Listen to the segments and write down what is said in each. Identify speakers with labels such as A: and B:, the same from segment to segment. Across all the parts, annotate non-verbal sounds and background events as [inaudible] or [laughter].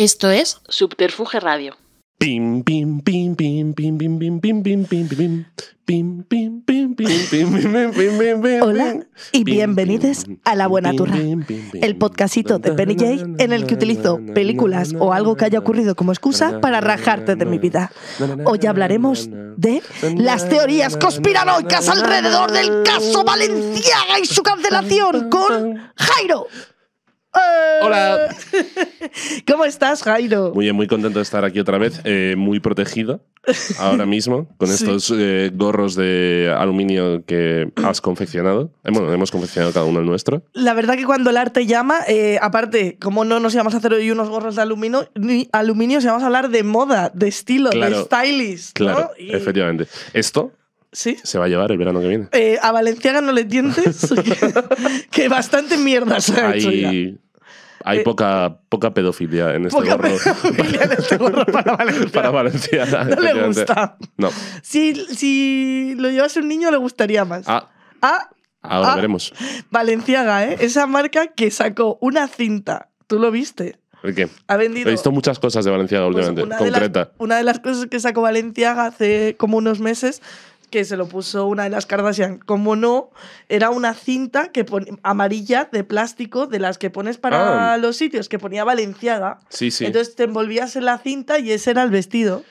A: Esto es Subterfuge Radio. Hola y bienvenidos a La Buena Turra, el podcastito de Penny Jay, en el que utilizo películas o algo que haya ocurrido como excusa para rajarte de mi vida. Hoy hablaremos de las teorías conspiranoicas alrededor del caso Valenciaga y su cancelación con Jairo. ¡Eh! Hola. [laughs] ¿Cómo estás, Jairo?
B: Muy muy contento de estar aquí otra vez, eh, muy protegido ahora mismo con [laughs] estos eh, gorros de aluminio que has confeccionado. bueno, hemos confeccionado cada uno el nuestro.
A: La verdad que cuando el arte llama, aparte, como no nos íbamos a hacer hoy unos gorros de aluminio, ni aluminio, se vamos a hablar de moda, de estilo, de stylist,
B: Claro, ¿no? efectivamente. Esto se va a llevar el verano que viene.
A: Eh, a Valenciaga no le entiendes,
B: [laughs] que, bastante mierda se Hay... Eh, poca, poca pedofilia en este poca
A: este
B: para [laughs] No le gusta. No.
A: Si, lo llevase un niño, le gustaría más. Ah. ah
B: Ahora ah. veremos.
A: Valenciaga, ¿eh? Esa marca que sacó una cinta. ¿Tú lo viste?
B: ¿Por qué? Ha vendido. He visto muchas cosas de Valenciaga pues, últimamente, concreta.
A: una de las cosas que sacó Valenciaga hace como unos meses que se lo puso una de las cartas Kardashian. Como no, era una cinta que amarilla de plástico de las que pones para ah. los sitios, que ponía valenciada. Sí, sí. Entonces te envolvías en la cinta y ese era el vestido.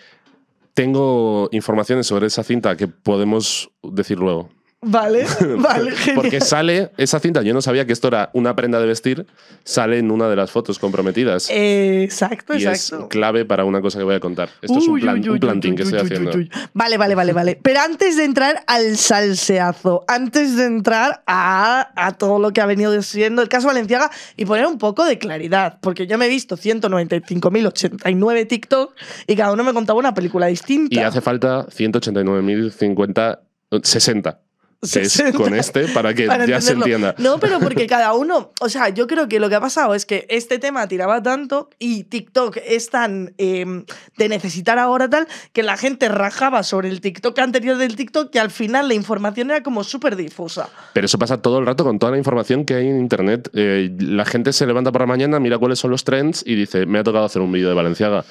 B: Tengo informaciones sobre esa cinta que podemos decir luego.
A: Vale, [laughs] vale, Porque sale
B: esa cinta, yo no sabía que esto era una prenda de vestir, sale en una de las fotos comprometidas. exacto, exacto. Es clave para una cosa que voy a contar. Esto es un, plantín que estoy haciendo.
A: Vale, vale, vale, vale. [laughs] Pero antes de entrar al salseazo, antes de entrar a, todo lo que ha venido siendo el caso Valenciaga y poner un poco de claridad, porque yo me he visto 195.089 TikTok y cada uno me contaba una película
B: distinta. Y hace falta 189.050, 60. [laughs] con este para que ya se entienda. No, pero porque
A: [laughs] cada uno, o sea, yo creo que lo que ha pasado es que este tema tiraba tanto y TikTok es tan em, de necesitar ahora tal que la gente rajaba sobre el TikTok anterior del TikTok que al final la información era como súper difusa.
B: Pero eso pasa todo el rato con toda la información que hay en Internet. Eh, la gente se levanta por la mañana, mira cuáles son los trends y dice, me ha tocado hacer un vídeo de Valenciaga.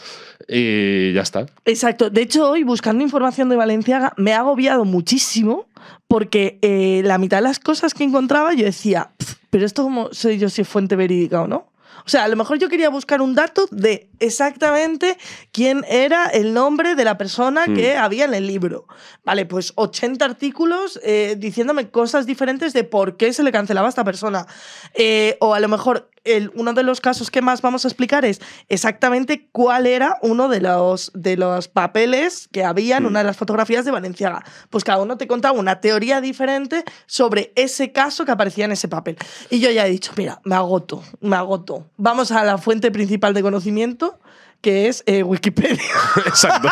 B: Y ya está.
A: Exacto. De hecho, hoy buscando información de Valenciaga me ha agobiado muchísimo porque eh, la mitad de las cosas que encontraba yo decía, pero esto como soy yo si es fuente verídica o no. O sea, a lo mejor yo quería buscar un dato de exactamente quién era el nombre de la persona que hmm. había en el libro. Vale, pues 80 artículos eh, diciéndome cosas diferentes de por qué se le cancelaba a esta persona. Eh, o a lo mejor el, uno de los casos que más vamos a explicar es exactamente cuál era uno de los, de los papeles que había en hmm. una de las fotografías de Valenciaga. Pues cada uno te contaba una teoría diferente sobre ese caso que aparecía en ese papel. Y yo ya he dicho, mira, me agoto, me agoto. Vamos a la fuente principal de conocimiento que es eh, Wikipedia.
B: [laughs] Exacto.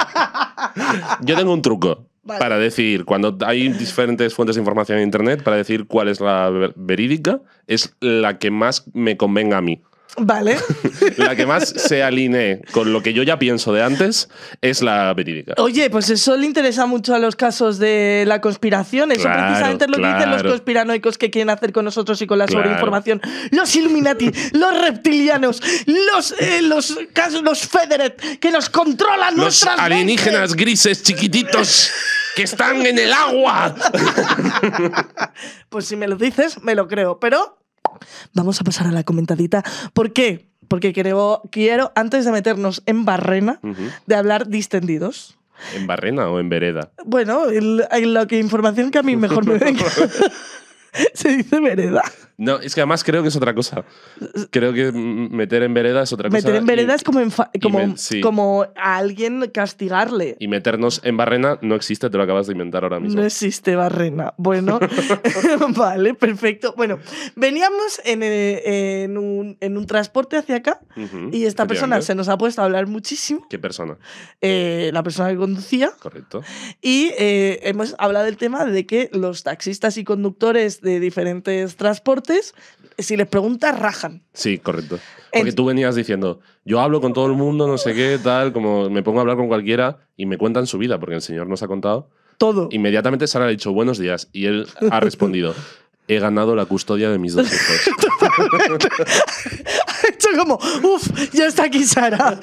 B: Yo tengo un truco. Para decir, cuando hay diferentes fuentes de información en Internet, para decir cuál es la verídica, es la que más me convenga a mí. Vale. [laughs] la que más se alinee con lo que yo ya pienso de antes es la verídica.
A: Oye, pues eso le interesa mucho a los casos de la conspiración. Eso precisamente es lo que dicen los conspiranoicos que quieren hacer con nosotros y con la sobreinformación. Los Illuminati, los reptilianos, los, eh, los, Federet, que nos controlan los alienígenas
B: grises chiquititos. que están en el agua.
A: [laughs] pues si me lo dices, me lo creo, pero vamos a pasar a la comentadita. ¿Por qué? Porque quiero, antes de meternos en barrena, de hablar distendidos.
B: ¿En barrena o en vereda?
A: Bueno, hay que información que a mí mejor me venga. [laughs]
B: [laughs] Se dice vereda. No, es que además creo que es otra cosa. Creo que meter en vereda es otra cosa. Meter en vereda es como,
A: como, a alguien castigarle.
B: Y meternos en barrena no existe, te lo acabas de inventar ahora
A: mismo. No existe barrena. Bueno, [laughs] [laughs] vale, perfecto. Bueno, veníamos en, eh, un, transporte hacia acá
B: y esta persona se nos
A: ha puesto a hablar muchísimo. ¿Qué persona? Eh, la persona que conducía. Correcto. Y eh, hemos hablado del tema de que los taxistas y conductores de diferentes transportes si les preguntas, rajan.
B: Sí, correcto. Porque tú venías diciendo, yo hablo con todo el mundo, no sé qué, tal, como me pongo a hablar con cualquiera y me cuentan su vida, porque el señor nos ha contado. Todo. Inmediatamente Sara le ha dicho buenos días y él ha [laughs] respondido he ganado la custodia de mis dos hijos. [laughs] Ha hecho como,
A: uff, ya está aquí Sara.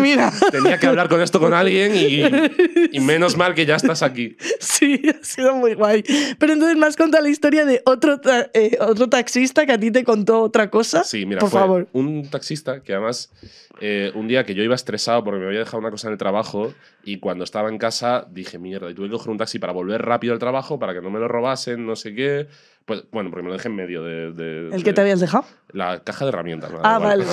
A: Mira.
B: Tenía que hablar con esto con alguien y, menos mal que ya estás aquí.
A: Sí, ha sido muy guay. Pero entonces más
B: contado la historia de otro, eh, otro taxista que a ti te contó otra cosa. Sí, mira, por favor. Un taxista que además eh, un día que yo iba estresado porque me había dejado una cosa en el trabajo y cuando estaba en casa dije, mierda, y tuve que coger un taxi para volver rápido al trabajo, para que no me lo robasen, no sé qué. Pues bueno, porque me lo dejé en medio de. ¿El que te habías dejado? La caja de herramientas. ah, vale.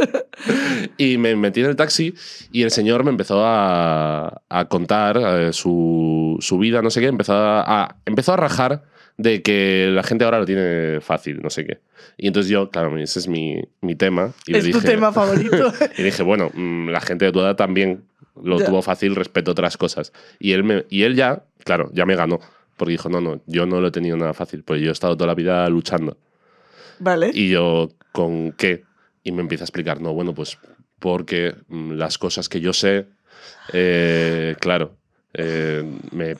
B: [laughs] y me metí en el taxi y el señor me empezó a, a contar eh, su, su, vida, no sé qué, empezó a, a empezó a rajar de que la gente ahora lo tiene fácil, no sé qué. Y entonces yo, claro, ese es mi, tema. Y es tu tema favorito. [laughs] y dije, bueno, mm, la gente de tu edad también lo tuvo fácil respecto a otras cosas. Y él, y él ya, claro, ya me ganó. Porque dijo, no, no, yo no lo he tenido nada fácil, pues yo he estado toda la vida luchando. Vale. Y yo, ¿con qué? Y me empieza a explicar, no, bueno, pues porque mm, las cosas que yo sé, eh, claro, eh, me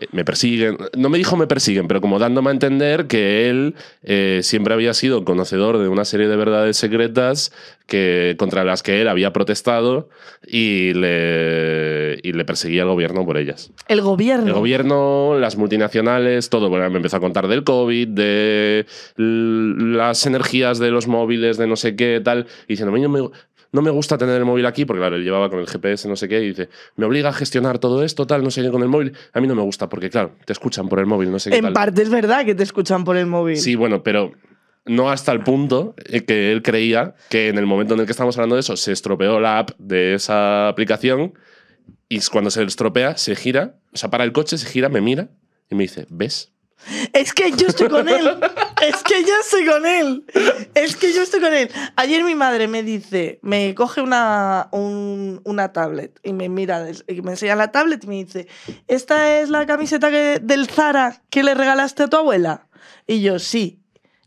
B: eh, me persiguen. No me dijo me persiguen, pero como dándome a entender que él eh, siempre había sido conocedor de una serie de verdades secretas que, contra las que él había protestado y le, le perseguía el gobierno por ellas. ¿El gobierno? El gobierno, las multinacionales, todo. Bueno, me empezó a contar del COVID, de las energías de los móviles, de no sé qué, tal. Y diciendo, no me gusta tener el móvil aquí, porque claro, él llevaba con el GPS, no sé qué, y dice, me obliga a gestionar todo esto, tal, no sé qué con el móvil. A mí no me gusta, porque claro, te escuchan por el móvil, no sé qué. En
A: parte es verdad que te escuchan por el móvil.
B: Sí, bueno, pero no hasta el punto que él creía que en el momento en el que estamos hablando de eso, se estropeó la app de esa aplicación y cuando se estropea, se gira, o sea, para el coche, se gira, me mira y me dice, ¿ves?
A: Es que yo estoy con él. [laughs] es que yo estoy con él. Es que yo estoy con él. Ayer mi madre me dice, me coge una, una tablet y me mira, y me enseña la tablet y me dice, esta es la camiseta del Zara que le regalaste a tu abuela. Y yo, sí.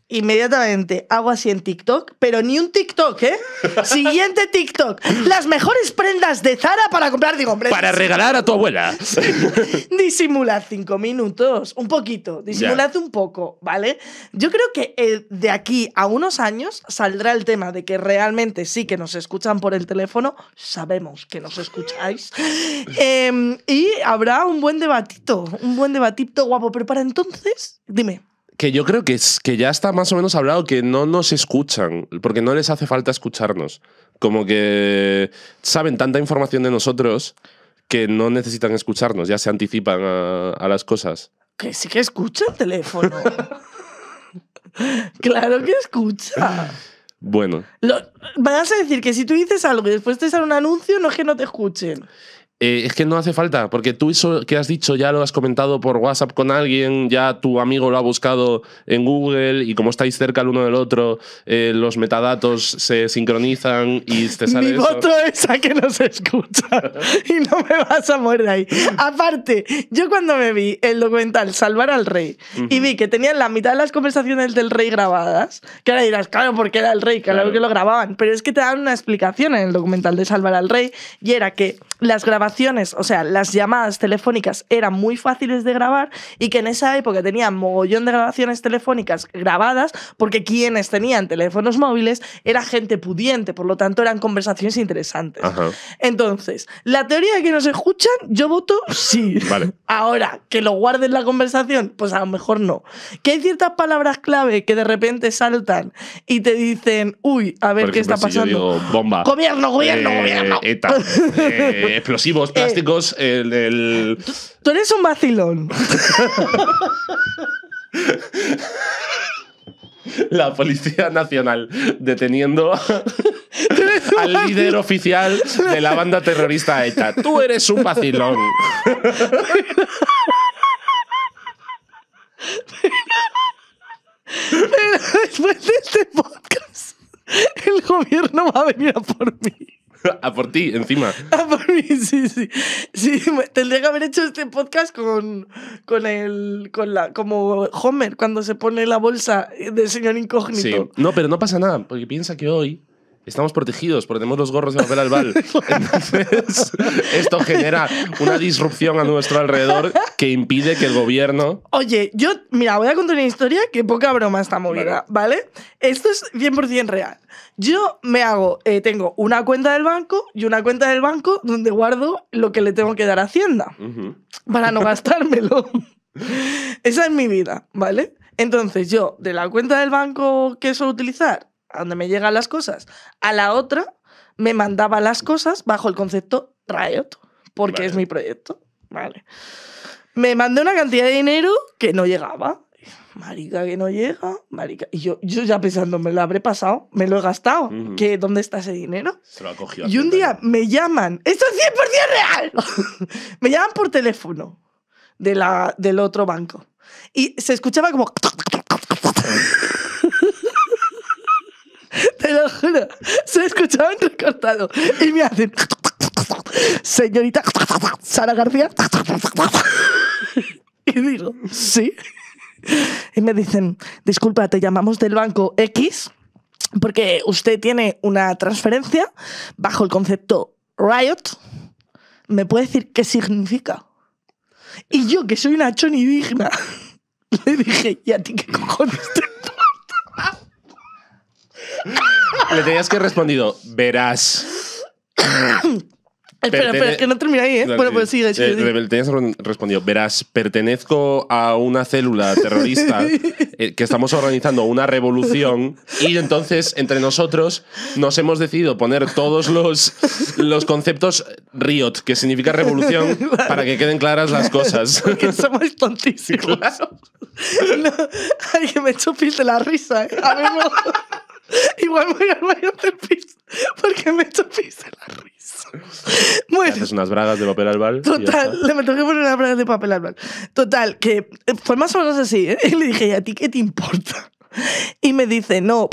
A: Inmediatamente hago así en TikTok, pero ni un TikTok, ¿eh? [laughs] Siguiente TikTok. Las mejores prendas de Zara para comprar, digo, Para regalar
B: a tu abuela. [laughs]
A: disimulad cinco minutos, un poquito, disimulad un poco, ¿vale? Yo creo que eh, de aquí a unos años saldrá el tema de que realmente sí que nos escuchan por el teléfono, sabemos que nos escucháis, [laughs] em, y habrá un buen debatito, un buen debatito guapo, pero para entonces, dime
B: que yo creo que, es, que ya está más o menos hablado que no nos escuchan, porque no les hace falta escucharnos. Como que saben tanta información de nosotros que no necesitan escucharnos, ya se anticipan a, las cosas.
A: Que sí que escucha el teléfono. [laughs] claro que escucha. Bueno. vas a decir que si tú dices algo y después te sale un anuncio, no es que no te escuchen.
B: Eh, es que no hace falta, porque tú eso que has dicho ya lo has comentado por WhatsApp con alguien, ya tu amigo lo ha buscado en Google y como estáis cerca el uno del otro, eh, los metadatos se sincronizan y te sale. Mi voto
A: es a que se escucha [laughs] y no me vas a morir ahí. Aparte, yo cuando me vi el documental Salvar al Rey y vi que tenían la mitad de las conversaciones del Rey grabadas, que ahora dirás, claro, porque era el Rey, claro, claro. que lo grababan, pero es que te dan una explicación en el documental de Salvar al Rey y era que las grabaciones o sea, las llamadas telefónicas eran muy fáciles de grabar y que en esa época tenían mogollón de grabaciones telefónicas grabadas porque quienes tenían teléfonos móviles era gente pudiente, por lo tanto eran conversaciones interesantes. Entonces, la teoría de que nos escuchan, yo voto
B: sí. [laughs]
A: Ahora, que lo guarden la conversación, pues a lo mejor no. Que hay ciertas palabras clave que de repente saltan y te dicen, uy, a ver qué está pasando.
B: bomba. Gobierno, gobierno, eh, gobierno. ETA, eh, [laughs] explosivo eh, plásticos, el,
A: Tú, eres un vacilón.
B: [laughs] la Policía Nacional deteniendo al líder oficial de la banda terrorista ETA. Tú eres un vacilón. después de este podcast,
A: el gobierno va a venir a por mí.
B: [laughs] A por ti, encima. [laughs]
A: A por mí, sí, sí. Sí, tendría que haber hecho este podcast con, con el. Con la, como Homer, cuando se pone la bolsa del señor incógnito.
B: No, pero no pasa nada, porque piensa que hoy estamos protegidos porque tenemos los gorros de papel bal. [laughs] Entonces, esto genera una disrupción a nuestro alrededor que impide que el gobierno.
A: Oye, yo, mira, voy a contar una historia que poca broma está movida, ¿vale? Esto es 100% real. Yo me hago, eh, tengo una cuenta del banco y una cuenta del banco donde guardo lo que le tengo que dar a Hacienda para no [laughs] gastármelo. Esa es mi vida, ¿vale? Entonces yo, de la cuenta del banco que suelo utilizar, a donde me llegan las cosas. A la otra me mandaba las cosas bajo el concepto Riot, porque es mi proyecto. Vale. Me mandé una cantidad de dinero que no llegaba. Marica que no llega, marica. Y yo, yo ya pensando, me lo habré pasado, me lo he gastado. ¿Qué, ¿Dónde está ese dinero? lo Y un día me llaman, ¡esto es 100% real! [laughs] me llaman por teléfono de la, del otro banco. Y se escuchaba como... Te lo juro. Se tu costado. Y me hacen. Señorita Sara García. Y digo, sí. Y me dicen, disculpa, te llamamos del banco X porque usted tiene una transferencia bajo el concepto Riot. ¿Me puede decir qué significa? Y yo, que soy una choni digna, [laughs] le dije, ¿y a ti qué cojones
B: Le tenías que haber respondido, verás. [coughs] Espera, espera, es que no
A: termina ahí, ¿eh? Bueno, pues sí, eh, sí, Le
B: tenías respondido, verás, pertenezco a una célula terrorista [laughs] eh, que estamos organizando una revolución y entonces entre nosotros nos hemos decidido poner todos los, los conceptos riot, que significa revolución, [laughs] para que queden claras las cosas. [laughs] Porque somos tontísimos. Claro.
A: No, alguien me chupiste de la risa, ¿eh? A ver, Igual voy al baño del piso porque me en la risa.
B: Bueno. Haces unas bragas de papel albal. Total, le
A: me que poner unas bragas de papel bal. Total, que eh, fue más o menos así. ¿eh? Y le dije, ¿y a ti qué te importa? Y me dice, no.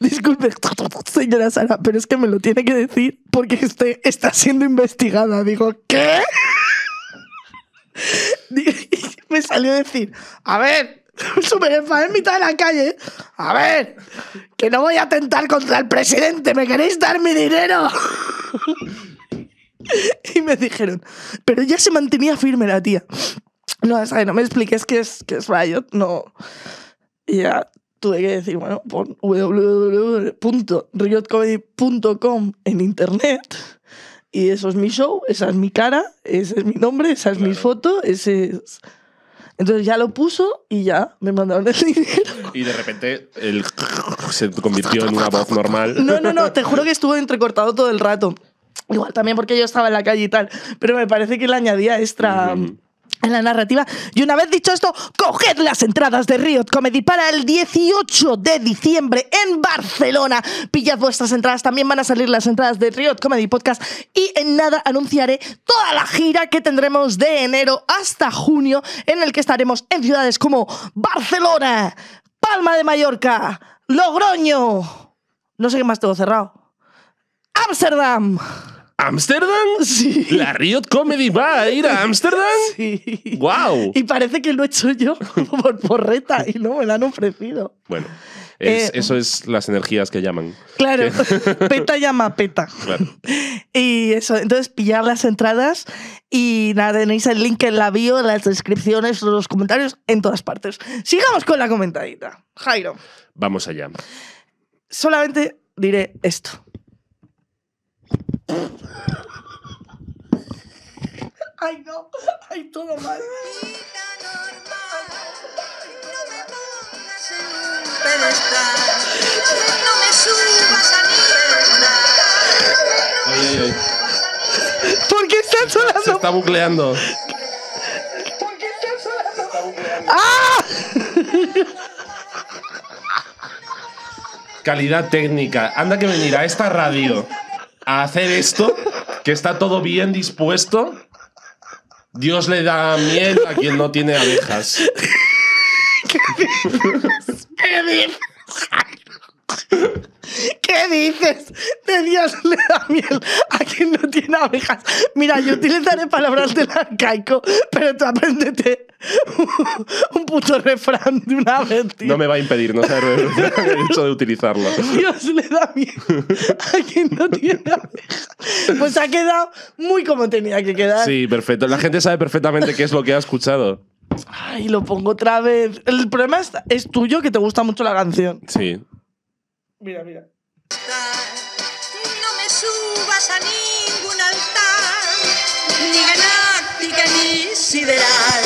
A: Disculpe, señora Sara, pero es que me lo tiene que decir porque este está siendo investigada. Digo, ¿qué? [laughs] me salió a decir, a ver, [laughs] enfadé en mitad de la calle. A ver, que no voy a atentar contra el presidente, ¿me queréis dar mi dinero? [laughs] y me dijeron, pero ya se mantenía firme la tía. No, no me expliques que es, que es Riot, no. Y ya tuve que decir, bueno, pon www.riotcomedy.com en internet. Y eso es mi show, esa es mi cara, ese es mi nombre, esa es mi foto, ese es entonces ya lo puso y ya me mandaron el [laughs] dinero.
B: Y de repente el se convirtió en una voz normal. No, no, no, te juro
A: que estuvo entrecortado todo el rato. Igual también porque yo estaba en la calle y tal, pero me parece que le añadía extra en la narrativa. Y una vez dicho esto, coged las entradas de Riot Comedy para el 18 de diciembre en Barcelona. Pillad vuestras entradas, también van a salir las entradas de Riot Comedy Podcast y en nada anunciaré toda la gira que tendremos de enero hasta junio en el que estaremos en ciudades como Barcelona, Palma de Mallorca, Logroño, no sé qué más tengo cerrado, Ámsterdam.
B: ¿Amsterdam? [laughs] Sí. ¿La Riot Comedy va a ir a Amsterdam? Sí. ¡Guau! Y parece que lo he hecho yo
A: [laughs] por, por reta y no me la han ofrecido.
B: Bueno, eh, eso es las energías que llaman. Claro, [laughs] peta
A: llama peta. Claro. Y eso, entonces pillar las entradas y nada, tenéis el link en la bio, en las descripciones, los comentarios, en todas partes. Sigamos con la comentadita. Jairo. Vamos allá. Solamente diré esto. Ay, no. Ay, todo mal. Ay,
B: ay, ay. ¿Por qué están sonando? Se está bucleando. ¿Por qué están sonando? ¡Ah! Calidad técnica. Anda que venir a esta radio a hacer esto, que está todo bien dispuesto. Dios le da miel a quien no tiene abejas.
A: [laughs] ¿Qué dices? De Dios le da miel a quien no tiene abejas. Mira, yo utilizaré palabras del arcaico, pero tú apréndete un
B: puto refrán de una vez, No me va a impedir, no sé el hecho de utilizarlo. Dios le da miel a quien no tiene abejas. Pues ha quedado muy
A: como tenía que quedar.
B: Sí, perfecto. La gente sabe perfectamente qué es lo que ha escuchado.
A: Ay, lo pongo otra vez. El problema es, tuyo que te gusta mucho la canción. Sí. Mira, mira. No me subas a ningún altar, ni galáctica ni sideral.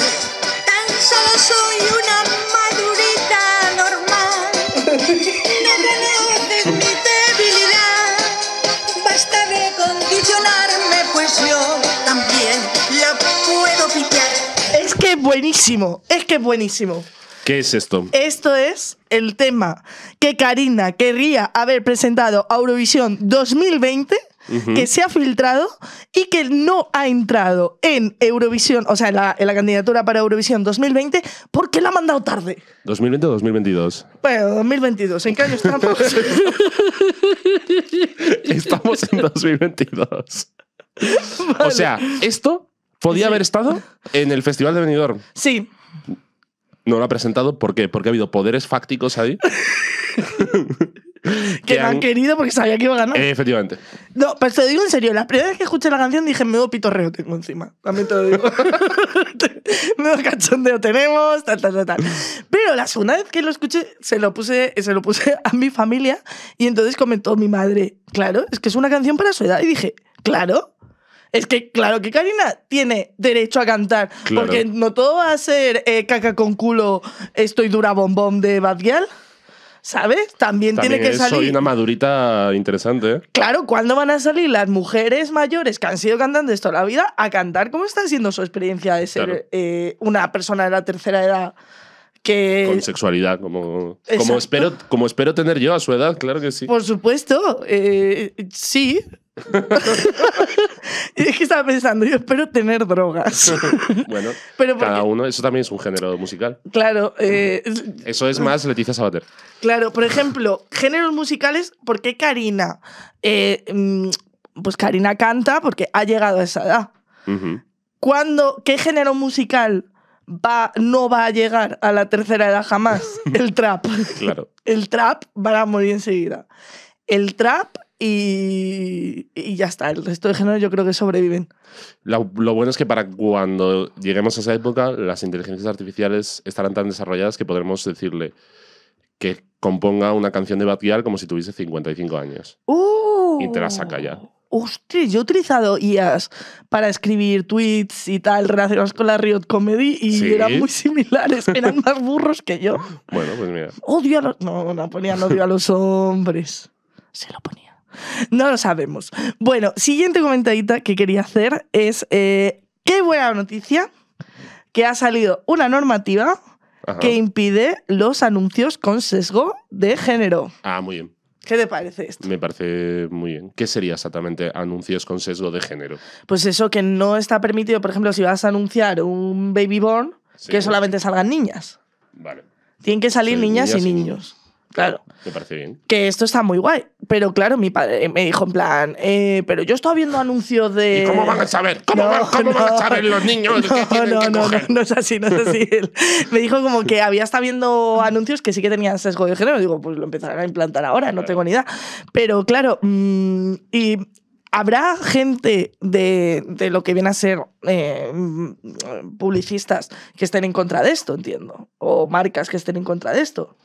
A: Tan solo soy una madurita normal. No conoces mi debilidad. Basta de condicionarme, pues yo también la puedo picar. Es que es buenísimo, es que es buenísimo.
B: ¿Qué es esto?
A: Esto es el tema que Karina querría haber presentado a Eurovisión 2020 que se ha filtrado y que no ha entrado en Eurovisión, o sea, en la, candidatura para Eurovisión 2020, porque
B: la ha mandado tarde. ¿2020 o 2022?
A: Bueno, 2022. ¿En qué estamos? [laughs]
B: estamos en 2022. [laughs] O sea, esto podía haber estado en el Festival de Benidorm. Sí. No lo ha presentado, ¿por qué? Porque ha habido poderes fácticos ahí. [laughs] que, que han...
A: querido porque sabía que iba a ganar. Eh, efectivamente. No, pero te digo en serio, la primera vez que escuché la canción dije, Muevo pitorreo tengo encima. También te lo digo. [laughs] [laughs] cachondeo tenemos, tal, tal, tal, tal. Pero la segunda vez que lo escuché, se lo puse, se lo puse a mi familia y entonces comentó mi madre, claro, es que es una canción para su edad. Y dije, claro. Es que, claro que Karina tiene derecho a cantar. Porque no todo va a ser eh, caca con culo, estoy dura bombón de Bad ¿sabes? También, tiene que salir. Soy una
B: madurita interesante. ¿eh?
A: Claro, ¿cuándo van a salir las mujeres mayores que han sido cantantes toda la vida a cantar? ¿Cómo está siendo su experiencia de ser eh, una persona de la tercera edad? Que... Con
B: sexualidad, como, como, espero, como espero tener yo a su edad, claro que sí.
A: Por supuesto, sí, y [laughs] es que estaba pensando, yo espero tener drogas. [laughs]
B: bueno, Pero cada uno, eso también es un género musical.
A: Claro. Eh,
B: eso es más Leticia Sabater.
A: Claro, por ejemplo, géneros musicales, ¿por qué Karina? Eh, mm, pues Karina canta porque ha llegado a esa edad. ¿Cuándo, ¿Qué género musical va, no va a llegar a la tercera edad jamás? [laughs] El trap. claro. El trap va a morir enseguida. El trap y, ya está. El resto de géneros yo creo que sobreviven.
B: Lo, bueno es que para cuando lleguemos a esa época, las inteligencias artificiales estarán tan desarrolladas que podremos decirle que componga una canción de Batgirl como si tuviese 55 años.
A: ¡Uh! y te la saca ya. Hostia, yo he utilizado IAS para escribir tweets y tal relacionados con la Riot Comedy y eran muy similares, [laughs] eran más burros que yo. Bueno, pues mira. Odio a los... No, no ponían odio a los hombres. Se lo ponía. No lo sabemos. Bueno, siguiente comentadita que quería hacer es, eh, qué buena noticia que ha salido una normativa que impide los anuncios con sesgo de género. Ah, muy bien. ¿Qué te parece
B: esto? Me parece muy bien. ¿Qué sería exactamente anuncios con sesgo de género? Pues eso
A: que no está permitido, por ejemplo, si vas a anunciar un baby born, que solamente salgan niñas. Vale. Tienen que salir niñas, Y niños. Claro. Te parece bien. Que esto está muy guay. Pero claro, mi padre me dijo en plan, eh, pero yo estaba viendo anuncios de... ¿Y cómo van a saber? ¿Cómo, van, a saber los niños? [laughs] No, no, no, no, es así, no es así. [laughs] me dijo como que había estado viendo anuncios que sí que tenían sesgo de género. Digo, pues lo empezarán a implantar ahora, no tengo ni idea. Pero claro, mm, y habrá gente de, de, lo que viene a ser eh, publicistas que estén en contra de esto, entiendo. O marcas que estén en contra de esto.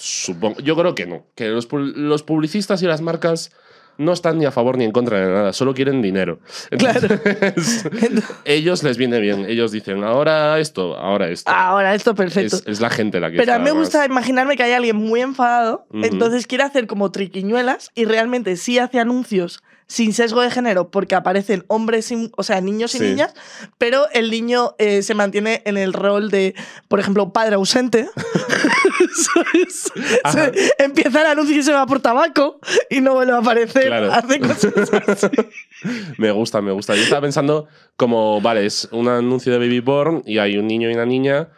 B: Supongo, yo creo que no, que los, los publicistas y las marcas no están ni a favor ni en contra de nada, solo quieren dinero. [laughs] ellos les viene bien, ellos dicen, ahora esto, ahora esto. Ahora esto, perfecto. Es, la gente la que... Pero a mí me gusta
A: imaginarme que hay alguien muy enfadado, entonces quiere hacer como triquiñuelas y realmente sí hace anuncios sin sesgo de género, porque aparecen hombres, o sea, niños y niñas, pero el niño eh, se mantiene en el rol de, por ejemplo, padre ausente. [laughs] empieza el anuncio y se va por tabaco y no vuelve a aparecer. Hace cosas
B: [laughs] me gusta, me gusta. Yo estaba pensando como, vale, es un anuncio de Baby Born y hay un niño y una niña.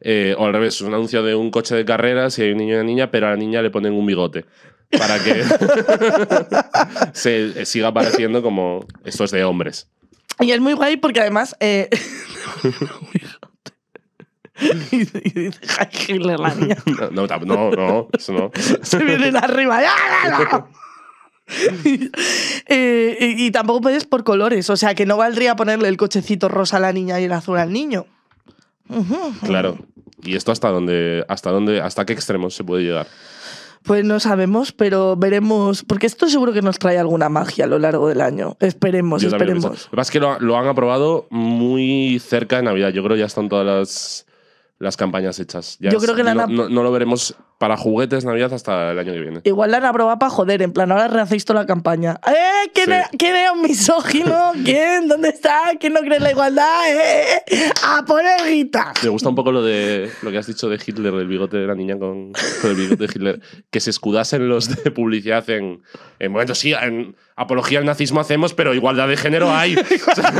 B: Eh, o al revés, es un anuncio de un coche de carreras y hay un niño y una niña, pero a la niña le ponen un bigote para que [laughs] se eh, siga apareciendo como esto es de hombres.
A: Y es muy guay porque además... y,
B: No, no, eso no. Se vienen arriba. [laughs]
A: Eh, y, tampoco puedes por colores, o sea que no valdría ponerle el cochecito rosa a la niña y el azul al niño.
B: Claro. ¿Y esto hasta dónde, hasta dónde, hasta qué extremos se puede llegar?
A: Pues no sabemos, pero veremos, porque esto seguro que nos trae alguna magia a lo largo del año. Esperemos, esperemos. Lo, que
B: pasa es que lo, lo, han aprobado muy cerca de Navidad. Yo creo que ya están todas las las campañas hechas. Yo creo que la no, no, lo veremos para juguetes Navidad hasta el año que viene.
A: Igual la han aprobado para joder, en plan, ahora rehacéis toda la campaña. ¡Eh! ¿Quién, misógino? ¿Quién? ¿Dónde está? ¿Quién no cree en la igualdad? ¡Eh! ¡A poner guita!
B: Me gusta un poco lo de lo que has dicho de Hitler, el bigote de la niña con, con el bigote de Hitler. que se escudasen los de publicidad en, en momentos, sí, en apología al nazismo hacemos, pero igualdad de género hay.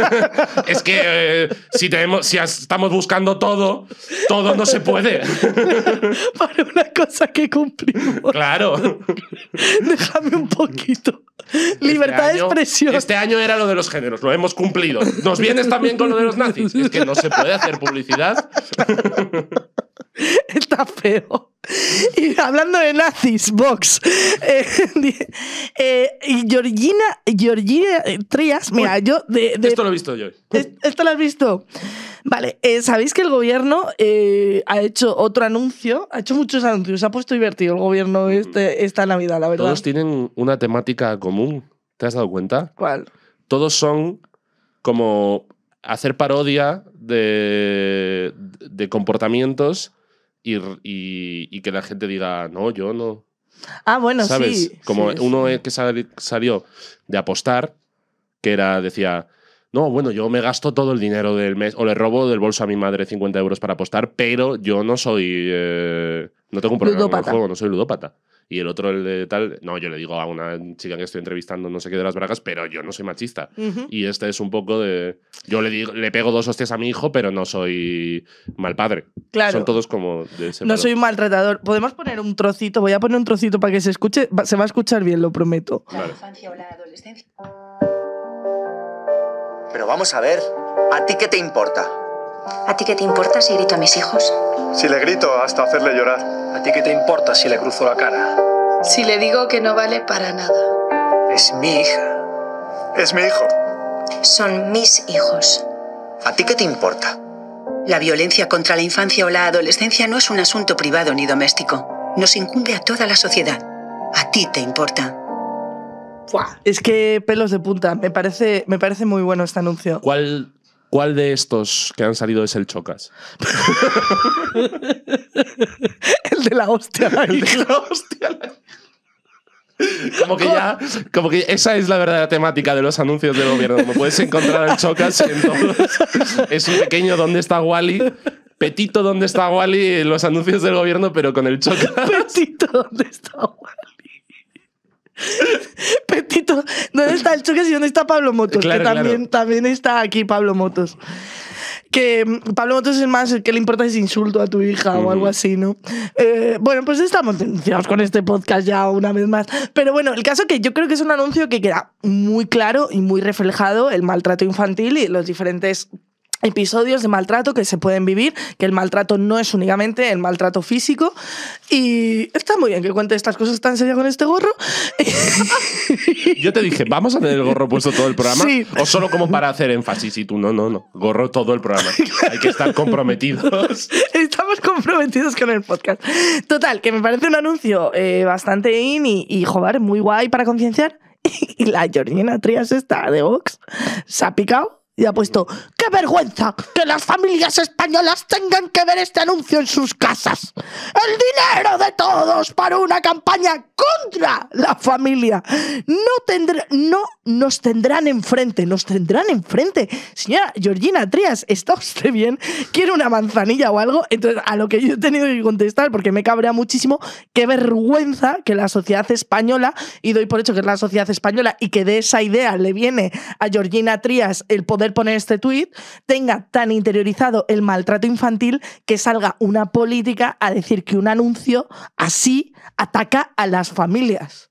B: [laughs] es que eh, si, si estamos buscando todo, todo no se puede.
A: [laughs] Para una cosa que cumplimos.
B: Claro. [laughs] Déjame un poquito. Este Libertad de expresión. Este año era lo de los géneros, lo hemos cumplido. ¿Nos vienes también con lo de los nazis? Es que no se puede hacer publicidad.
A: [laughs] Está feo. Y hablando de nazis, Vox. Eh, [laughs] eh, y Georgina, Georgina Trías, mira, yo. De, esto lo he visto yo. [laughs] Esto lo has visto. Vale, eh, sabéis que el gobierno ha hecho otro anuncio, ha hecho muchos anuncios, se ha puesto divertido el gobierno este, esta Navidad, la
B: verdad. Todos tienen una temática común, ¿te has dado cuenta? ¿Cuál? Todos son como hacer parodia de, de comportamientos y, y, que la gente diga, no, yo no.
A: Ah, bueno, ¿Sabes? sí. Como uno
B: que salió de apostar, que era, decía, no, bueno, yo me gasto todo el dinero del mes o le robo del bolso a mi madre 50 euros para apostar, pero yo no soy. Eh, no tengo un problema con juego, no soy ludópata y el otro el de tal, no, yo le digo a una chica que estoy entrevistando no sé qué de las bragas, pero yo no soy machista. Y este es un poco de, yo le, le pego dos hostias a mi hijo, pero no soy mal padre. Claro. Son todos como No soy un
A: maltratador. Podemos poner un trocito, voy a poner un trocito para que se escuche, se va a escuchar bien, lo prometo. La infancia o la adolescencia. Pero vamos a ver, ¿a ti qué te importa? ¿A ti qué te importa si grito a mis hijos? Si le grito hasta hacerle llorar. ¿A ti qué te importa si le cruzo la cara? si le digo que no vale para nada? Es mi hija. Es mi hijo. Son mis hijos. ¿A ti qué te importa? La violencia contra la infancia o la adolescencia no es un asunto privado ni doméstico. Nos incumbe a toda la sociedad. A ti te importa. Es que pelos de punta. Me parece, me parece muy bueno este anuncio.
B: ¿Cuál ¿Cuál de estos que han salido es el Chocas? [laughs] el de la hostia. hostia. Como que ya, como que esa es la verdadera temática de los anuncios del gobierno. Como puedes encontrar el Chocas en todos. [laughs] Es un pequeño ¿Dónde está Wally? Petito ¿Dónde está Wally? En los anuncios del gobierno, pero con el Chocas. Petito ¿Dónde está Wally?
A: [laughs] Petito, ¿dónde está el choque si dónde está Pablo Motos? que también, está aquí Pablo Motos. Que mm, Pablo Motos es más ¿qué que le importa ese insulto a tu hija o algo así, ¿no? Eh, bueno, pues estamos iniciados con este podcast ya una vez más. Pero bueno, el caso es que yo creo que es un anuncio que queda muy claro y muy reflejado el maltrato infantil y los diferentes episodios de maltrato que se pueden vivir, que el maltrato no es únicamente el maltrato físico. Y está muy bien que cuente estas cosas tan serias con este gorro.
B: Yo te dije, vamos a tener el gorro puesto todo el programa. Sí. O solo como para hacer énfasis y tú, no, no, no. Gorro todo el programa. [laughs] Hay que estar comprometidos. Estamos comprometidos con el
A: podcast. Total, que me parece un anuncio eh, bastante in y, y joder, muy guay para concienciar. [laughs] y la Georgina Trias está de Vox se ha picado y ha puesto, ¡qué vergüenza que las familias españolas tengan que ver este anuncio en sus casas! ¡El dinero de todos para una campaña contra la familia! No, tendrán, no nos tendrán enfrente, nos tendrán enfrente. Señora Georgina Trías, ¿está usted bien? ¿Quiere una manzanilla o algo? Entonces, a lo que yo he tenido que contestar, porque me cabrea muchísimo, qué vergüenza que la sociedad española, y doy por hecho que es la sociedad española, y que de esa idea le viene a Georgina Trías el poder poner este tuit, tenga tan interiorizado el maltrato infantil que salga una política a decir que un anuncio así ataca a las familias.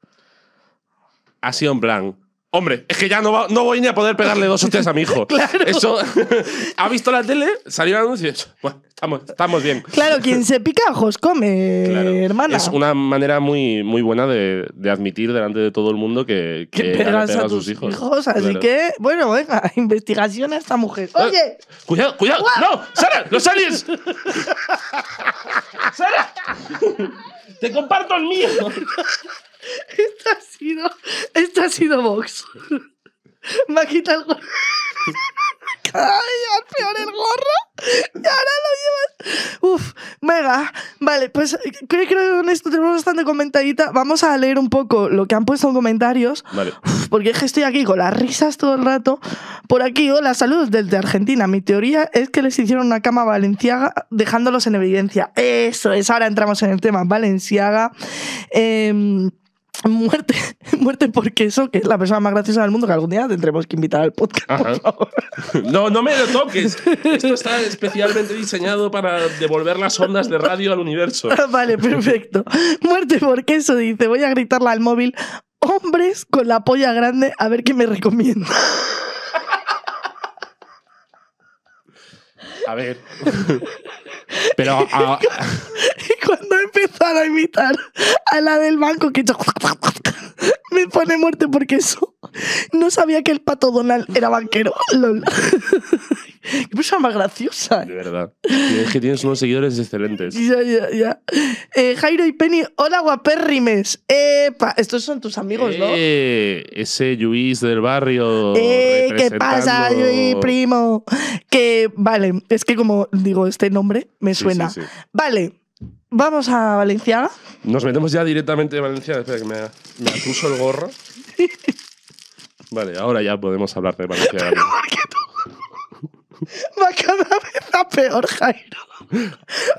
B: Ha en plan, Hombre, es que ya no, no voy ni a poder pegarle dos hostias a mi hijo. [laughs] claro. Eso, [laughs] ha visto la tele, salió el anuncio y bueno, estamos, bien. Claro, quien se pica ojos come, hermana. Es una manera muy, muy buena de, admitir delante de todo el mundo que, que, pega a, a, tus hijos. así que,
A: bueno, venga, [laughs] investigación a esta mujer. Eh, ¡Oye!
B: cuidado! cuidado ¡No! ¡Sara, no aliens! ¡Sara! ¡Te comparto el mío! [laughs] Esto ha sido.
A: Esto ha sido Vox. [laughs] Me ha quitado el gorro. [laughs] peor el gorro. Y ahora lo llevas. Uf, mega. Vale, pues creo que con esto tenemos bastante comentadita. Vamos a leer un poco lo que han puesto en comentarios. Vale. porque es que estoy aquí con las risas todo el rato. Por aquí, hola, saludos desde Argentina. Mi teoría es que les hicieron una cama valenciaga dejándolos en evidencia. Eso es, ahora entramos en el tema. Valenciaga. Eh, Muerte, [laughs] muerte por queso, que es la persona más graciosa del mundo que algún día tendremos que invitar al podcast. [laughs]
B: No, no me lo toques. [laughs] Esto está especialmente diseñado para devolver las ondas de radio al universo. Ah, vale, perfecto.
A: Muerte por queso dice, voy a gritarla al móvil, hombres con la polla grande, a ver qué me recomienda.
B: A ver. Pero a,
A: para imitar a la del banco que [laughs] me pone muerte porque eso. No sabía que el pato Donald era banquero. [laughs] Qué persona más graciosa.
B: De verdad. que tienes unos seguidores excelentes.
A: Ya, ya, ya. Eh, Jairo y Penny, hola guapérrimes. estos son tus amigos,
B: ¿no? Eh, ese Luis del barrio. Eh, ¿qué pasa, Luis,
A: primo? Que, vale, es que como digo, este nombre me suena. Vale. Vamos a Valenciana?
B: Nos metemos ya directamente a Valenciana? Espera, que me, me el gorro. [laughs] Vale, ahora ya podemos hablar de Valenciana.
A: Va cada vez a peor, Jairo.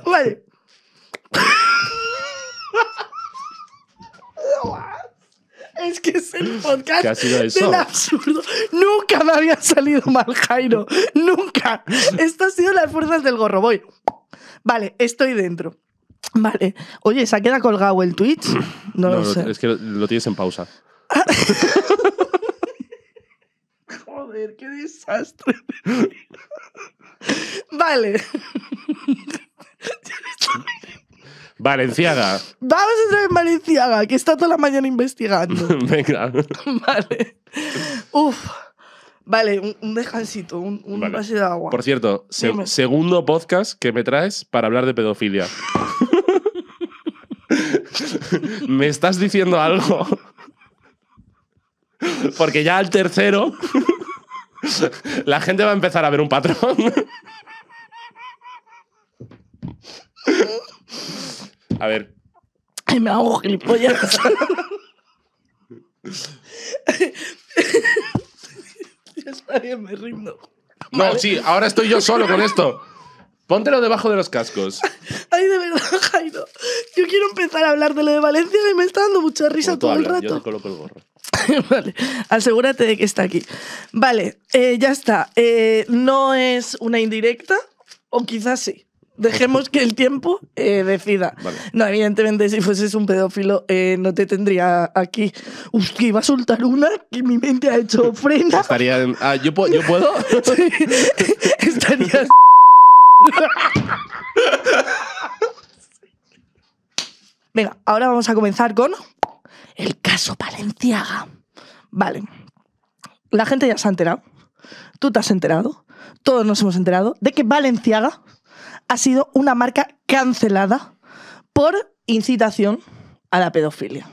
A: Vale. [laughs] Es que es el podcast ha del absurdo. Nunca me había salido mal, Jairo. Nunca. Estas han sido las fuerzas del gorro. Voy. Vale, estoy dentro. Vale. Oye, ¿se ha quedado colgado el Twitch? [clears throat] No, lo sé.
B: Es que lo, tienes en pausa.
A: [laughs] Joder, qué desastre. [laughs] vale.
B: [laughs] Valenciaga.
A: Vamos a entrar en Valenciaga, que está toda la mañana investigando.
B: Venga. Vale.
A: Uf. Vale, un, dejancito, un, de agua. Por
B: cierto, segundo podcast que me traes para hablar de pedofilia. [laughs] ¿Me estás diciendo algo? Porque ya al tercero [laughs] la gente va a empezar a ver un patrón. A ver. me hago gilipollas. [laughs] No, sí, ahora estoy yo solo con esto. Póntelo debajo de los cascos.
A: [laughs] Ay, de verdad, Jairo. Yo quiero empezar a hablar de lo de Valencia y me está dando mucha risa todo el Yo rato.
B: coloco el gorro. [laughs]
A: vale, asegúrate de que está aquí. Vale, eh, ya está. Eh, no es una indirecta, o quizás sí. Dejemos que el tiempo eh, decida. No, evidentemente, si fueses un pedófilo, no te tendría aquí. Uf, que iba a soltar una que mi mente ha hecho ofrenda.
B: Estaría. Ah, yo puedo. Yo [laughs]
A: Venga, ahora vamos a comenzar con el caso Valenciaga Vale. La gente ya se ha enterado. Tú te has enterado. Todos nos hemos enterado de que Valenciaga ha sido una marca cancelada por incitación a la pedofilia.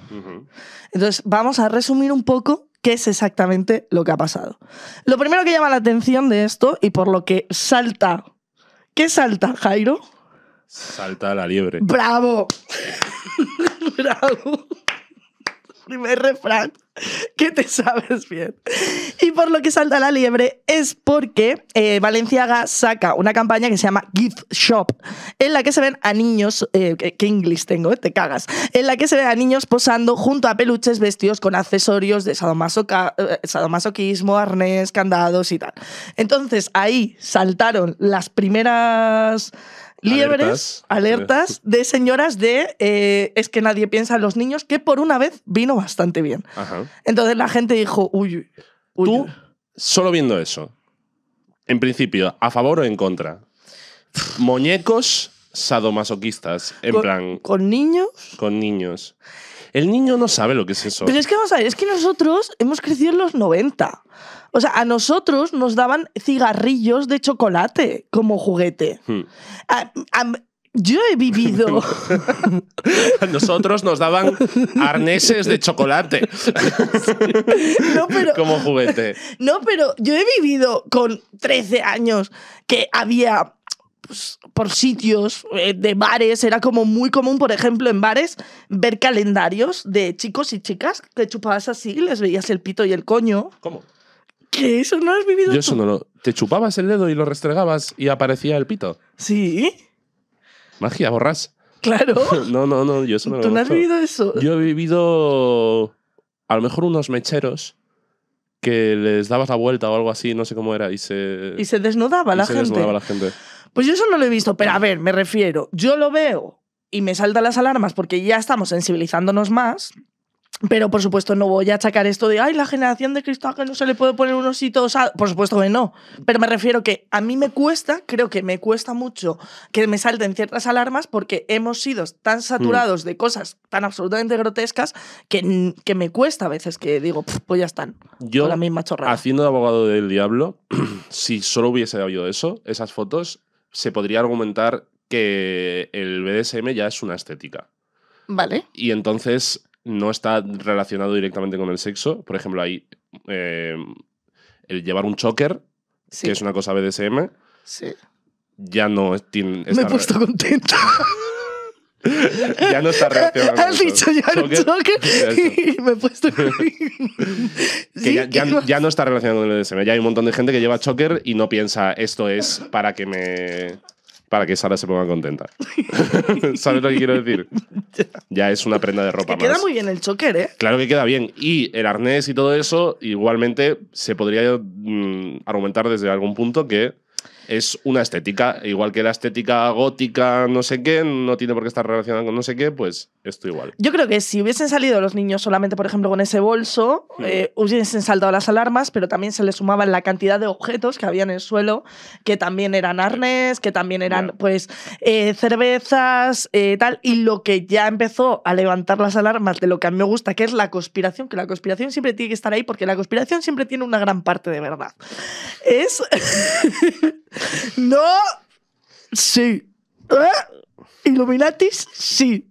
A: Entonces, vamos a resumir un poco qué es exactamente lo que ha pasado. Lo primero que llama la atención de esto y por lo que salta ¿Qué salta, Jairo?
B: Salta la liebre.
A: ¡Bravo! [laughs] ¡Bravo! primer refrán que te sabes bien. Y por lo que salta la liebre es porque eh, Valenciaga saca una campaña que se llama Gift Shop, en la que se ven a niños, eh, qué inglés tengo, eh, te cagas, en la que se ven a niños posando junto a peluches vestidos con accesorios de eh, sadomasoquismo, arnés, candados y tal. Entonces ahí saltaron las primeras Liebres, alertas, eh. de señoras de eh, es que nadie piensa en los niños, que por una vez vino bastante bien. Entonces la gente dijo, uy, Tú,
B: solo viendo eso, en principio, ¿a favor o en contra? Muñecos sadomasoquistas, en plan. ¿Con niños? Con niños. El niño no sabe lo que es eso. Pero
A: es que vamos a ver, es que nosotros hemos crecido en los 90. O sea, a nosotros nos daban cigarrillos de chocolate como juguete. Hmm. yo he vivido. [laughs]
B: [laughs] a nosotros nos daban arneses de chocolate. [laughs] como juguete.
A: No, pero yo he vivido con 13 años que había pues, por sitios eh, de bares. Era como muy común, por ejemplo, en bares ver calendarios de chicos y chicas que chupabas así, y les veías el pito y el coño. ¿Cómo? ¿Qué? ¿Eso no has vivido Yo eso no
B: lo... Te chupabas el dedo y lo restregabas y aparecía el pito. ¿Sí? Magia, borras Claro. [laughs] no, no, no, yo eso no lo ¿Tú no has vivido eso? Yo he vivido a lo mejor unos mecheros que les dabas la vuelta o algo así, no sé cómo era, y se... Y se
A: desnudaba, se desnudaba la gente. Pues yo eso no lo he visto, pero a ver, me refiero, yo lo veo y me saltan las alarmas porque ya estamos sensibilizándonos más. Pero por supuesto no voy a achacar esto de, ay, la generación de cristal que no se le puede poner unos osito Por supuesto que no. Pero me refiero que a mí me cuesta, creo que me cuesta mucho que me salten ciertas alarmas porque hemos sido tan saturados mm. de cosas tan absolutamente grotescas que, que me cuesta a veces que digo, pues ya están.
B: Yo, la misma chorrada. haciendo de abogado del diablo, [clears throat] si solo hubiese habido eso, esas fotos, se podría argumentar que el BDSM ya es una estética. Vale. Y entonces no está relacionado directamente con el sexo. Por ejemplo, hay eh, el llevar un choker, que es una cosa BDSM. Ya no tiene. Me he puesto
A: contento. [laughs]
B: ya no está me puesto. [laughs] ya, no está relacionado con el DSM. Ya hay un montón de gente que lleva Choker y no piensa esto es para que me. Para que Sara se ponga contenta. [laughs] ¿Sabes lo que quiero decir? [laughs] Ya es una prenda de ropa que queda muy
A: bien el choker, ¿eh?
B: Claro que queda bien. Y el arnés y todo eso, igualmente, se podría mm, argumentar desde algún punto que es una estética. Igual que la estética gótica, no sé qué, no tiene por qué estar relacionada con no sé qué, pues esto igual.
A: Yo creo que si hubiesen salido los niños solamente, por ejemplo, con ese bolso, hmm. eh, hubiesen saltado las alarmas, pero también se le sumaban la cantidad de objetos que había en el suelo, que también eran arnes, que también eran, pues, eh, cervezas, eh, tal. Y lo que ya empezó a levantar las alarmas de lo que a mí me gusta, que es la conspiración, que la conspiración siempre tiene que estar ahí, porque la conspiración siempre tiene una gran parte de verdad. Es. [laughs] No. Sí. ¿Eh? Illuminatis, sí.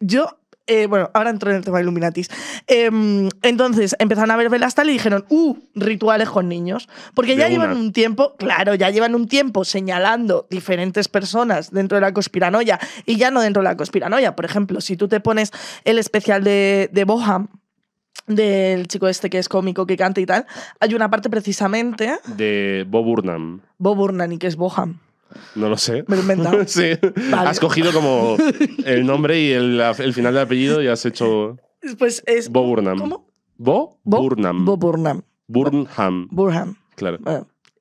A: Yo eh, bueno, ahora entro en el tema Illuminatis. Em, entonces empezaron a ver Velastal y dijeron, uh, rituales con niños. Porque ya llevan un tiempo, claro, ya llevan un tiempo señalando diferentes personas dentro de la conspiranoia y ya no dentro de la conspiranoia. Por ejemplo, si tú te pones el especial de, de Boham, del chico este que es cómico, que canta y tal, hay una parte precisamente...
B: De Bob Burnham.
A: Bob Burnham y que es Boham.
B: No lo sé. Me lo he inventado. [laughs] sí. Has cogido como el nombre y el, final del apellido y has hecho... Pues es... Bob Burnham. ¿Cómo? Bo, Burnham. Bo Burnham. Burnham. Burnham. Claro.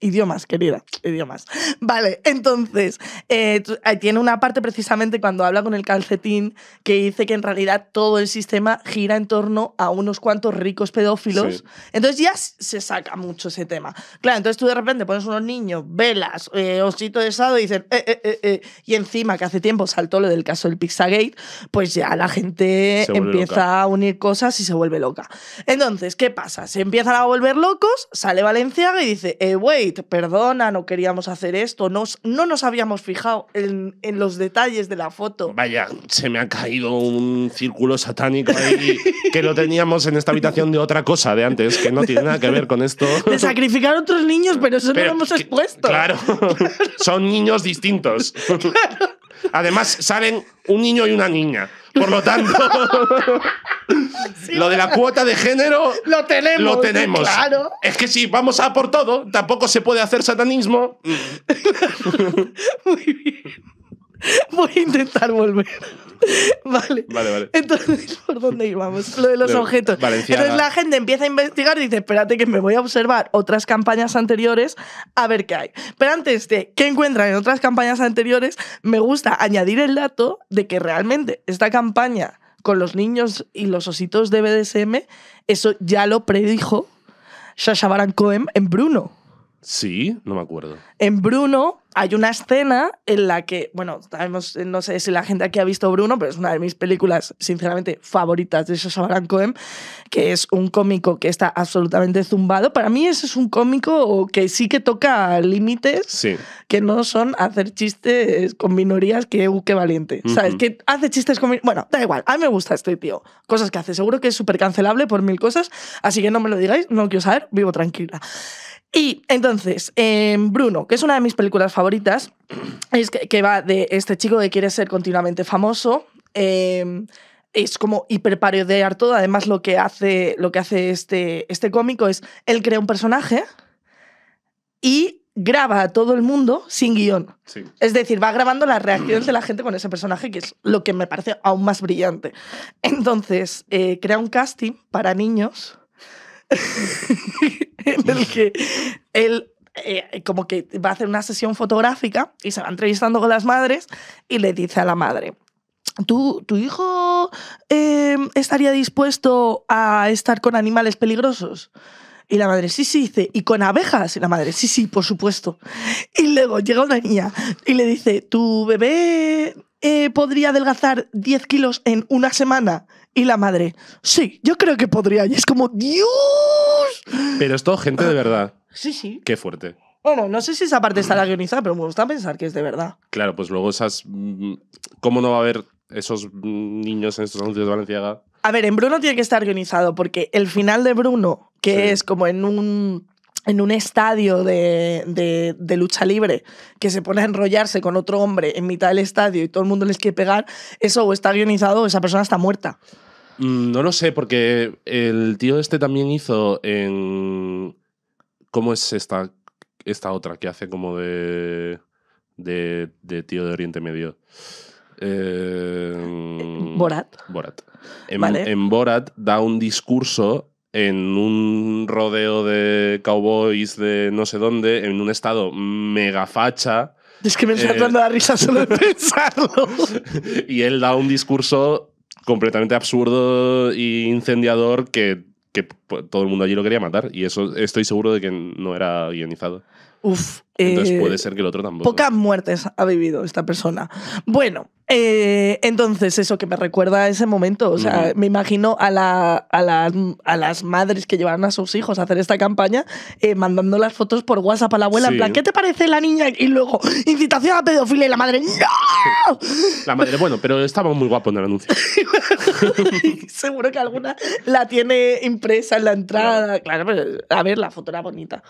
A: Idiomas, querida, idiomas. Vale, entonces, eh, eh, tiene una parte precisamente cuando habla con el calcetín que dice que en realidad todo el sistema gira en torno a unos cuantos ricos pedófilos. Entonces ya se saca mucho ese tema. Claro, entonces tú de repente pones unos niños, velas, eh, osito de sado y dices, eh, eh, eh, y encima que hace tiempo saltó lo del caso del Pixagate pues ya la gente empieza a unir cosas y se vuelve loca. Entonces, ¿qué pasa? Se empiezan a volver locos, sale Valenciaga y dice, eh, güey, perdona, no queríamos hacer esto, no, no nos habíamos fijado en, los detalles de la foto.
B: Vaya, se me ha caído un círculo satánico ahí que lo teníamos en esta habitación de otra cosa de antes, que no tiene nada que ver con esto. De
A: sacrificar a otros niños, pero eso no lo hemos expuesto.
B: Claro, [laughs] son niños distintos. Además, salen un niño y una niña. Por lo tanto, [laughs] lo de la cuota de género lo tenemos. Lo tenemos. Claro. Es que si vamos a por todo, tampoco se puede hacer satanismo. [laughs]
A: Muy bien. Voy a intentar volver.
B: [laughs] Vale. Vale, Entonces,
A: ¿por dónde íbamos? Lo de los objetos. Entonces la gente empieza a investigar y dice, espérate que me voy a observar otras campañas anteriores a ver qué hay. Pero antes de que encuentran en otras campañas anteriores, me gusta añadir el dato de que realmente esta campaña con los niños y los ositos de BDSM, eso ya lo predijo Sasha Cohen en Bruno.
B: Sí, no me acuerdo.
A: En Bruno hay una escena en la que, bueno, sabemos, eh, no sé si la gente aquí ha visto Bruno, pero es una de mis películas, sinceramente, favoritas de esos Baran Cohen, que es un cómico que está absolutamente zumbado. Para mí ese es un cómico que sí que toca límites que no son hacer chistes con minorías que, uh, valiente. ¿Sabes? Que hace chistes con... Bueno, da igual, a mí me gusta este tío. Cosas que hace, seguro que es súper cancelable por mil cosas, así que no me lo digáis, no quiero saber, vivo tranquila. Y entonces, em, Bruno, que es una de mis películas favoritas, es que, va de este chico que quiere ser continuamente famoso. Em, es como hiperparodear todo. Además, lo que hace, lo que hace este, este cómico es, él crea un personaje y graba a todo el mundo sin guión. Es decir, va grabando las reacciones de la gente con ese personaje, que es lo que me parece aún más brillante. Entonces, eh, crea un casting para niños [laughs] en el que él eh, como que va a hacer una sesión fotográfica y se va entrevistando con las madres y le dice a la madre, ¿Tu, hijo em, estaría dispuesto a estar con animales peligrosos? Y la madre, sí, sí, dice, ¿y con abejas? Y la madre, sí, sí, por supuesto. Y luego llega una niña y le dice, ¿tu bebé eh, podría adelgazar 10 kilos en una semana? Y la madre, sí, yo creo que podría. Y es como, Dios.
B: Pero es todo gente de verdad. Ah, sí, sí. Qué fuerte.
A: Bueno, no sé si esa parte está organizada, pero me gusta pensar que es de verdad.
B: Claro, pues luego esas. Mm, ¿Cómo no va a haber esos niños en estos anuncios de Valenciaga?
A: A ver, en Bruno tiene que estar organizado, porque el final de Bruno, que es como en un en un estadio de, lucha libre que se pone a enrollarse con otro hombre en mitad del estadio y todo el mundo les quiere pegar, eso o está guionizado o esa persona está muerta.
B: Mm, no lo sé, porque el tío este también hizo en... ¿Cómo es esta, esta otra que hace como de, de, tío de Oriente Medio? Eh, Borat. Borat. en Borat da un discurso en un rodeo de cowboys de no sé dónde, en un estado mega facha.
A: Es que me estoy eh, la risa [laughs] solo de pensarlo.
B: y él da un discurso completamente absurdo e incendiador que, que, pues, todo el mundo allí lo quería matar. Y eso estoy seguro de que no era guionizado. Uf.
A: Entonces puede eh, ser que el otro tampoco. Pocas muertes ha vivido esta persona. Bueno, eh, entonces eso que me recuerda a ese momento. O sea, me imagino a, a, las madres que llevaron a sus hijos a hacer esta campaña eh, mandando las fotos por WhatsApp a la abuela. En plan, ¿qué te parece la niña? Y luego, incitación a pedofilia y la madre, ¡No!
B: [laughs] La madre, bueno, pero estaba muy guapo en el anuncio.
A: [laughs] Seguro que alguna la tiene impresa en la entrada. Claro, a ver, la foto era bonita.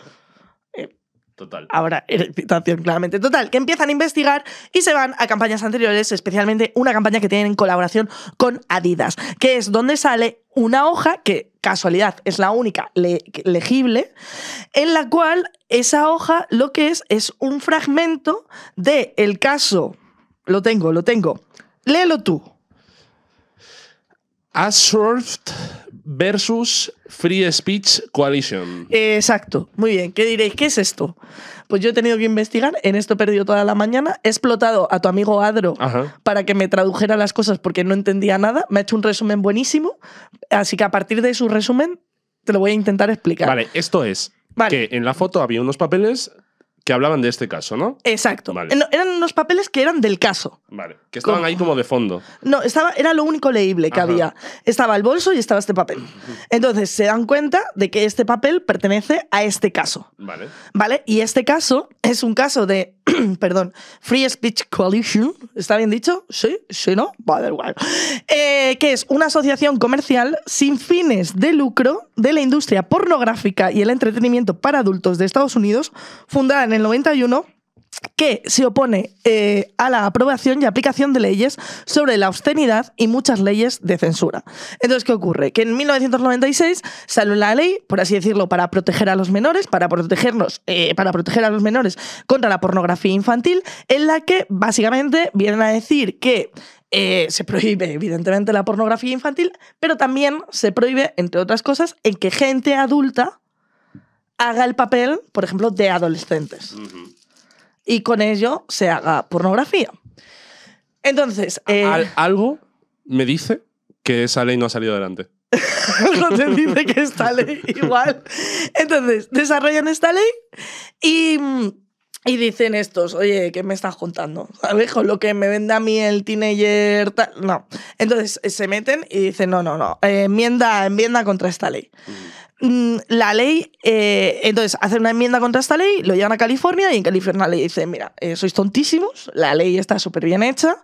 B: Total. Ahora,
A: situación claramente total, que empiezan a investigar y se van a campañas anteriores, especialmente una campaña que tienen en colaboración con Adidas, que es donde sale una hoja que, casualidad, es la única legible, en la cual esa hoja lo que es es un fragmento del el caso. Lo tengo, lo tengo. Léelo tú
B: versus Free Speech Coalition.
A: Exacto, muy bien. ¿Qué diréis? ¿Qué es esto? Pues yo he tenido que investigar, en esto he perdido toda la mañana, he explotado a tu amigo Adro para que me tradujera las cosas porque no entendía nada, me ha hecho un resumen buenísimo, así que a partir de su resumen te
B: lo voy a intentar explicar. Vale, esto es que en la foto había unos papeles que hablaban de este caso, ¿no? Exacto. eran unos papeles que eran del caso. Que estaban ahí como de fondo.
A: No, estaba, era lo único leíble que había. Estaba el bolso y estaba este papel. Entonces se dan cuenta de que este papel pertenece a este caso. Vale. Vale. Y este caso es un caso de [clears throat] perdón, Free Speech Coalition, ¿está bien dicho? Sí, sí, ¿no? dar igual. Eh, que es una asociación comercial sin fines de lucro de la industria pornográfica y el entretenimiento para adultos de Estados Unidos, fundada en 91 que se opone eh, a la aprobación y aplicación de leyes sobre la obscenidad y muchas leyes de censura. Entonces, ¿qué ocurre? Que en 1996 salió la ley, por así decirlo, para proteger a los menores, para protegernos, eh, para proteger a los menores contra la pornografía infantil, en la que básicamente vienen a decir que eh, se prohíbe, evidentemente, la pornografía infantil, pero también se prohíbe, entre otras cosas, en que gente adulta haga el papel, por ejemplo, de adolescentes. Y con ello se haga pornografía.
B: Entonces. Eh, algo me dice que esa ley no ha salido adelante.
A: Algo [laughs] te dice que esta ley [laughs] igual. Entonces, desarrollan esta ley y mm, y dicen estos, oye, ¿qué me estás contando? [laughs] ¿Sabes? Con lo que me vende a mí el teenager, No. Entonces eh, se meten y dicen, no, no, no. Eh, enmienda, enmienda contra esta ley. Mm. Mm, la ley, eh, entonces hacen una enmienda contra esta ley, lo llevan a California y en California le dicen, mira, sois tontísimos, la ley está súper bien hecha.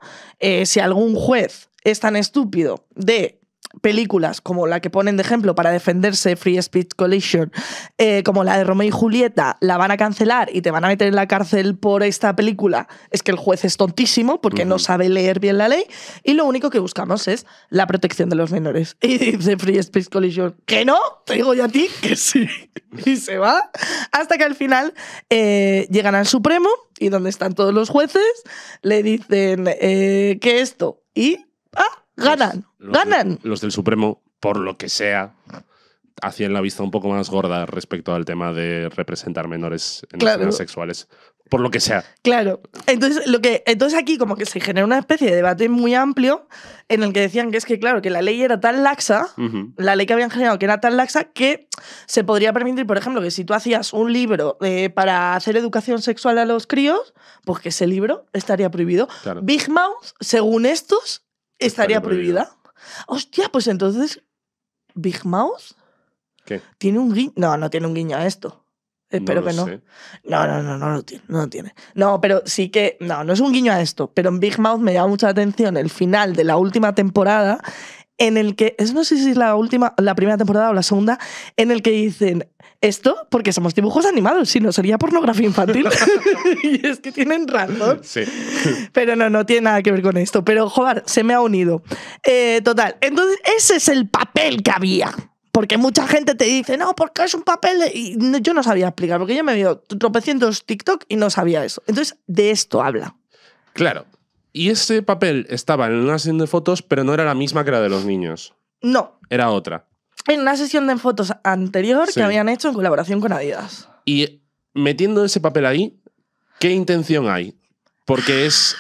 A: si algún juez es tan estúpido de películas como la que ponen de ejemplo para defenderse Free Speech Collision, eh, como la de Romeo y Julieta, la van a cancelar y te van a meter en la cárcel por esta película, es que el juez es tontísimo porque no sabe leer bien la ley y lo único que buscamos es la protección de los menores. [laughs] Y dice Free Speech Collision, que no, te digo yo a ti que sí. [laughs] y se va hasta que al final eh, llegan al Supremo y donde están todos los jueces, le dicen eh, que esto y... Ah, ganan, los, ganan.
B: Los del Supremo, por lo que sea, hacían la vista un poco más gorda respecto al tema de representar menores en sexuales. Por lo que sea.
A: Claro. Entonces, lo que, entonces aquí como que se generó una especie de debate muy amplio en el que decían que es que, claro, que la ley era tan laxa, la ley que habían generado que era tan laxa, que se podría permitir, por ejemplo, que si tú hacías un libro eh, para hacer educación sexual a los críos, pues que ese libro estaría prohibido. Big Mouth, según estos, estaría prohibida. Hostia, pues entonces Big Mouth ¿Qué? tiene un guiño. No, no tiene un guiño a esto. Espero que no. No, no, no, no lo tiene, no lo tiene. No, pero sí que, no, no es un guiño a esto, pero en Big Mouth me llama mucha atención el final de la última temporada en el que, es, no sé si es la última, la primera temporada o la segunda, en el que dicen esto porque somos dibujos animados, si no sería pornografía infantil. [laughs] [laughs] y es que tienen razón. Sí. Pero no, no tiene nada que ver con esto. Pero, joder, se me ha unido. Eh, total. Entonces, ese es el papel que había. Porque mucha gente te dice, no, porque es un papel. Y yo no sabía explicar, porque yo me veo en TikTok y no sabía eso. Entonces, de
B: esto habla. Claro, y ese papel estaba en una sesión de fotos, pero no era la misma que la de los niños. No. Era otra.
A: En una sesión de fotos anterior que habían hecho en colaboración con Adidas.
B: Y metiendo ese papel ahí, ¿qué intención hay? Porque es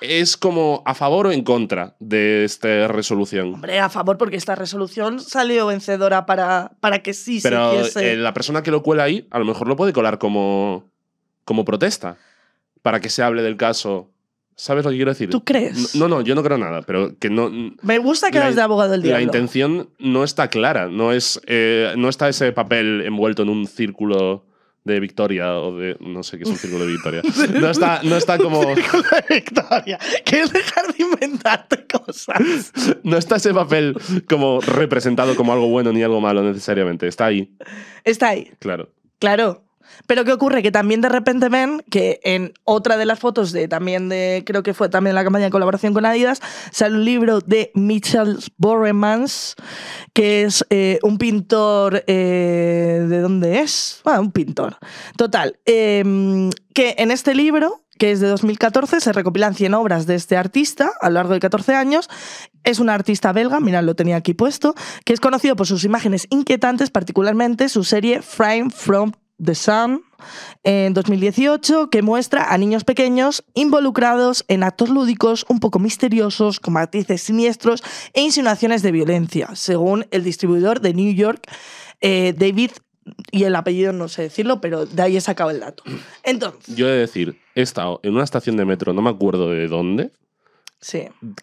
B: es como a favor o en contra de esta resolución. Hombre,
A: a favor, porque esta resolución salió vencedora para, para que sí se hiciese. Pero eh, la
B: persona que lo cuela ahí, a lo mejor lo puede colar como, como protesta. Para que se hable del caso ¿Sabes lo que quiero decir? ¿Tú crees? No, no, yo no creo nada, pero que no.
A: Me gusta que la, de abogado del día La
B: intención no está clara, no, es, eh, no está ese papel envuelto en un círculo de Victoria o de. No sé qué es un círculo de Victoria. [laughs] No está, no está como. [laughs] círculo
A: de Victoria. es dejar de
B: inventarte cosas. [laughs] No está ese papel como representado como algo bueno ni algo malo necesariamente. Está ahí. Está ahí. Claro.
A: Claro. Pero ¿qué ocurre? Que también de repente ven que en otra de las fotos de también de, creo que fue también la campaña de colaboración con Adidas, sale un libro de Mitchell Boremans, que es eh, un pintor, eh, ¿de dónde es? un pintor. Total, em, que en este libro que es de 2014, se recopilan 100 obras de este artista a lo largo de 14 años. Es una artista belga, mirad, lo tenía aquí puesto, que es conocido por sus imágenes inquietantes, particularmente su serie Frame from The Sun en 2018 que muestra a niños pequeños involucrados en actos lúdicos un poco misteriosos, con matices siniestros e insinuaciones de violencia, según el distribuidor de New York, eh, David, y el apellido no sé decirlo, pero de ahí he sacado el dato.
B: Entonces. Yo he de decir, he estado en una estación de metro, no me acuerdo de dónde.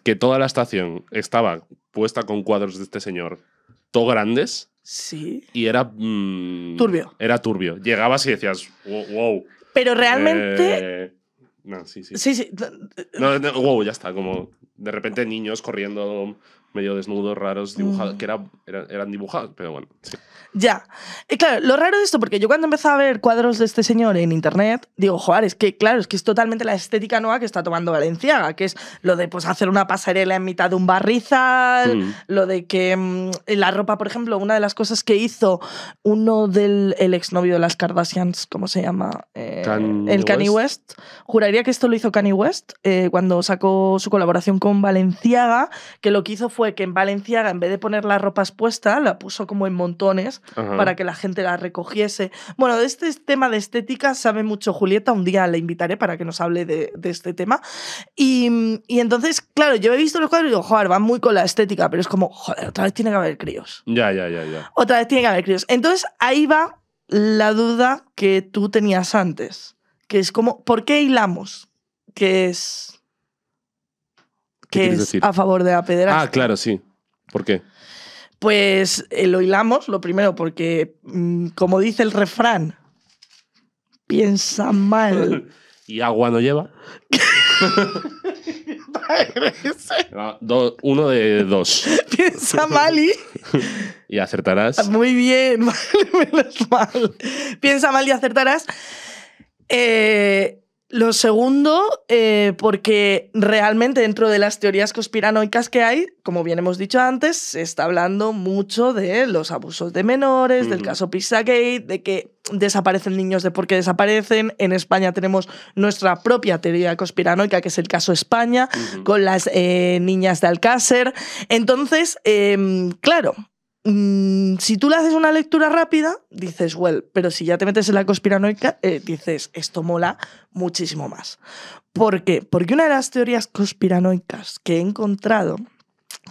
B: Que toda la estación estaba puesta con cuadros de este señor, todo grandes Sí. Y era. Mm, turbio. Era turbio. Llegabas y decías, wow.
A: Pero realmente.
B: Eh, no, sí, sí. Sí, sí. wow, ya está. Como de repente niños corriendo medio desnudos raros dibujados, mm. que era, eran, dibujados, pero bueno.
A: Ya. Y claro, lo raro de esto, porque yo cuando empecé a ver cuadros de este señor en internet, digo, joder, es que claro, es que es totalmente la estética nueva que está tomando Valenciaga, que es lo de pues hacer una pasarela en mitad de un barrizal, mm. lo de que mm, la ropa, por ejemplo, una de las cosas que hizo uno del el exnovio de las Kardashians, ¿cómo se llama? Eh, el Kanye West. Juraría que esto lo hizo Kanye West eh, cuando sacó su colaboración con Valenciaga, que lo que hizo fue que en Valenciaga, en vez de poner las ropas puestas, la puso como en montones para que la gente la recogiese. Bueno, de este tema de estética sabe mucho Julieta, un día la invitaré para que nos hable de, este tema. Y, y, entonces, claro, yo he visto los cuadros y digo, joder, va muy con la estética, pero es como, joder, otra vez tiene que haber críos.
B: Ya, ya, ya, ya.
A: Otra vez tiene que haber críos. Entonces, ahí va la duda que tú tenías antes, que es como, ¿por qué hilamos? Que es a favor de la Ah,
B: claro, sí. ¿Por qué?
A: Pues eh, lo hilamos, lo primero, porque mm, como dice el refrán, piensa mal.
B: [laughs] ¿Y agua no lleva? [laughs] Ah, uno de dos. [laughs]
A: Piensa mal y...
B: y acertarás. Muy bien,
A: menos mal. Piensa mal y acertarás. Eh, lo segundo, eh, porque realmente dentro de las teorías conspiranoicas que hay, como bien hemos dicho antes, se está hablando mucho de los abusos de menores, del caso Pizzagate, de que desaparecen niños de por qué desaparecen. En España tenemos nuestra propia teoría conspiranoica, que es el caso España, con las eh, niñas de Alcácer. Entonces, em, claro, Mm, si tú le haces una lectura rápida, dices, well, pero si ya te metes en la conspiranoica, eh, dices, esto mola muchísimo más. ¿Por qué? Porque una de las teorías conspiranoicas que he encontrado,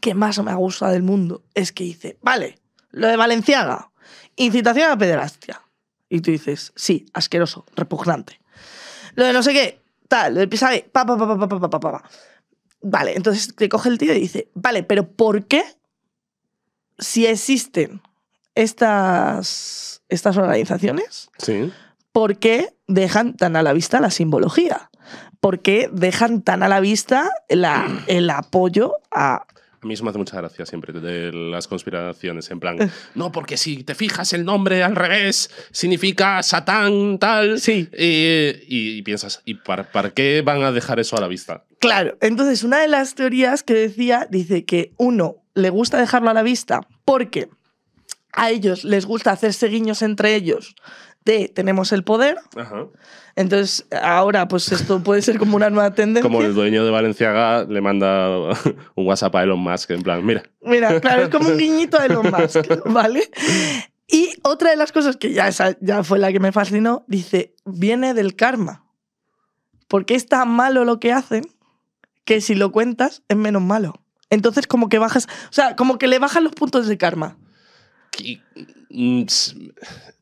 A: que más me ha gusta del mundo, es que dice, vale, lo de Valenciaga, incitación a pederastia. Y tú dices, sí, asqueroso, repugnante. Lo de no sé qué, tal, lo de pa, Vale, entonces te coge el tío y dice, vale, pero ¿por qué si existen estas, estas organizaciones, sí. ¿por qué dejan tan a la vista la simbología? ¿Por qué dejan tan a la vista el apoyo
B: a a mí eso me hace mucha gracia siempre de las conspiraciones, en plan, [laughs] no, porque si te fijas el nombre al revés, significa Satán, tal. Sí. y, piensas, ¿y para, para qué van a dejar eso a la vista?
A: Claro, entonces una de las teorías que decía, dice que uno le gusta dejarlo a la vista porque a ellos les gusta hacerse guiños entre ellos de tenemos el poder. Entonces, ahora,
B: pues esto puede ser como arma de tendencia. Como el dueño de Valenciaga le manda [laughs] un WhatsApp a Elon Musk, en plan, mira. Mira, claro, es como un guiñito a Elon Musk, [laughs]
A: ¿vale? Y otra de las cosas que ya, ya fue la que me fascinó, dice, viene del karma. Porque es tan malo lo que hacen que si lo cuentas es menos malo. Entonces, como que bajas, o sea, como que le bajan los puntos de karma.
B: Y, mm,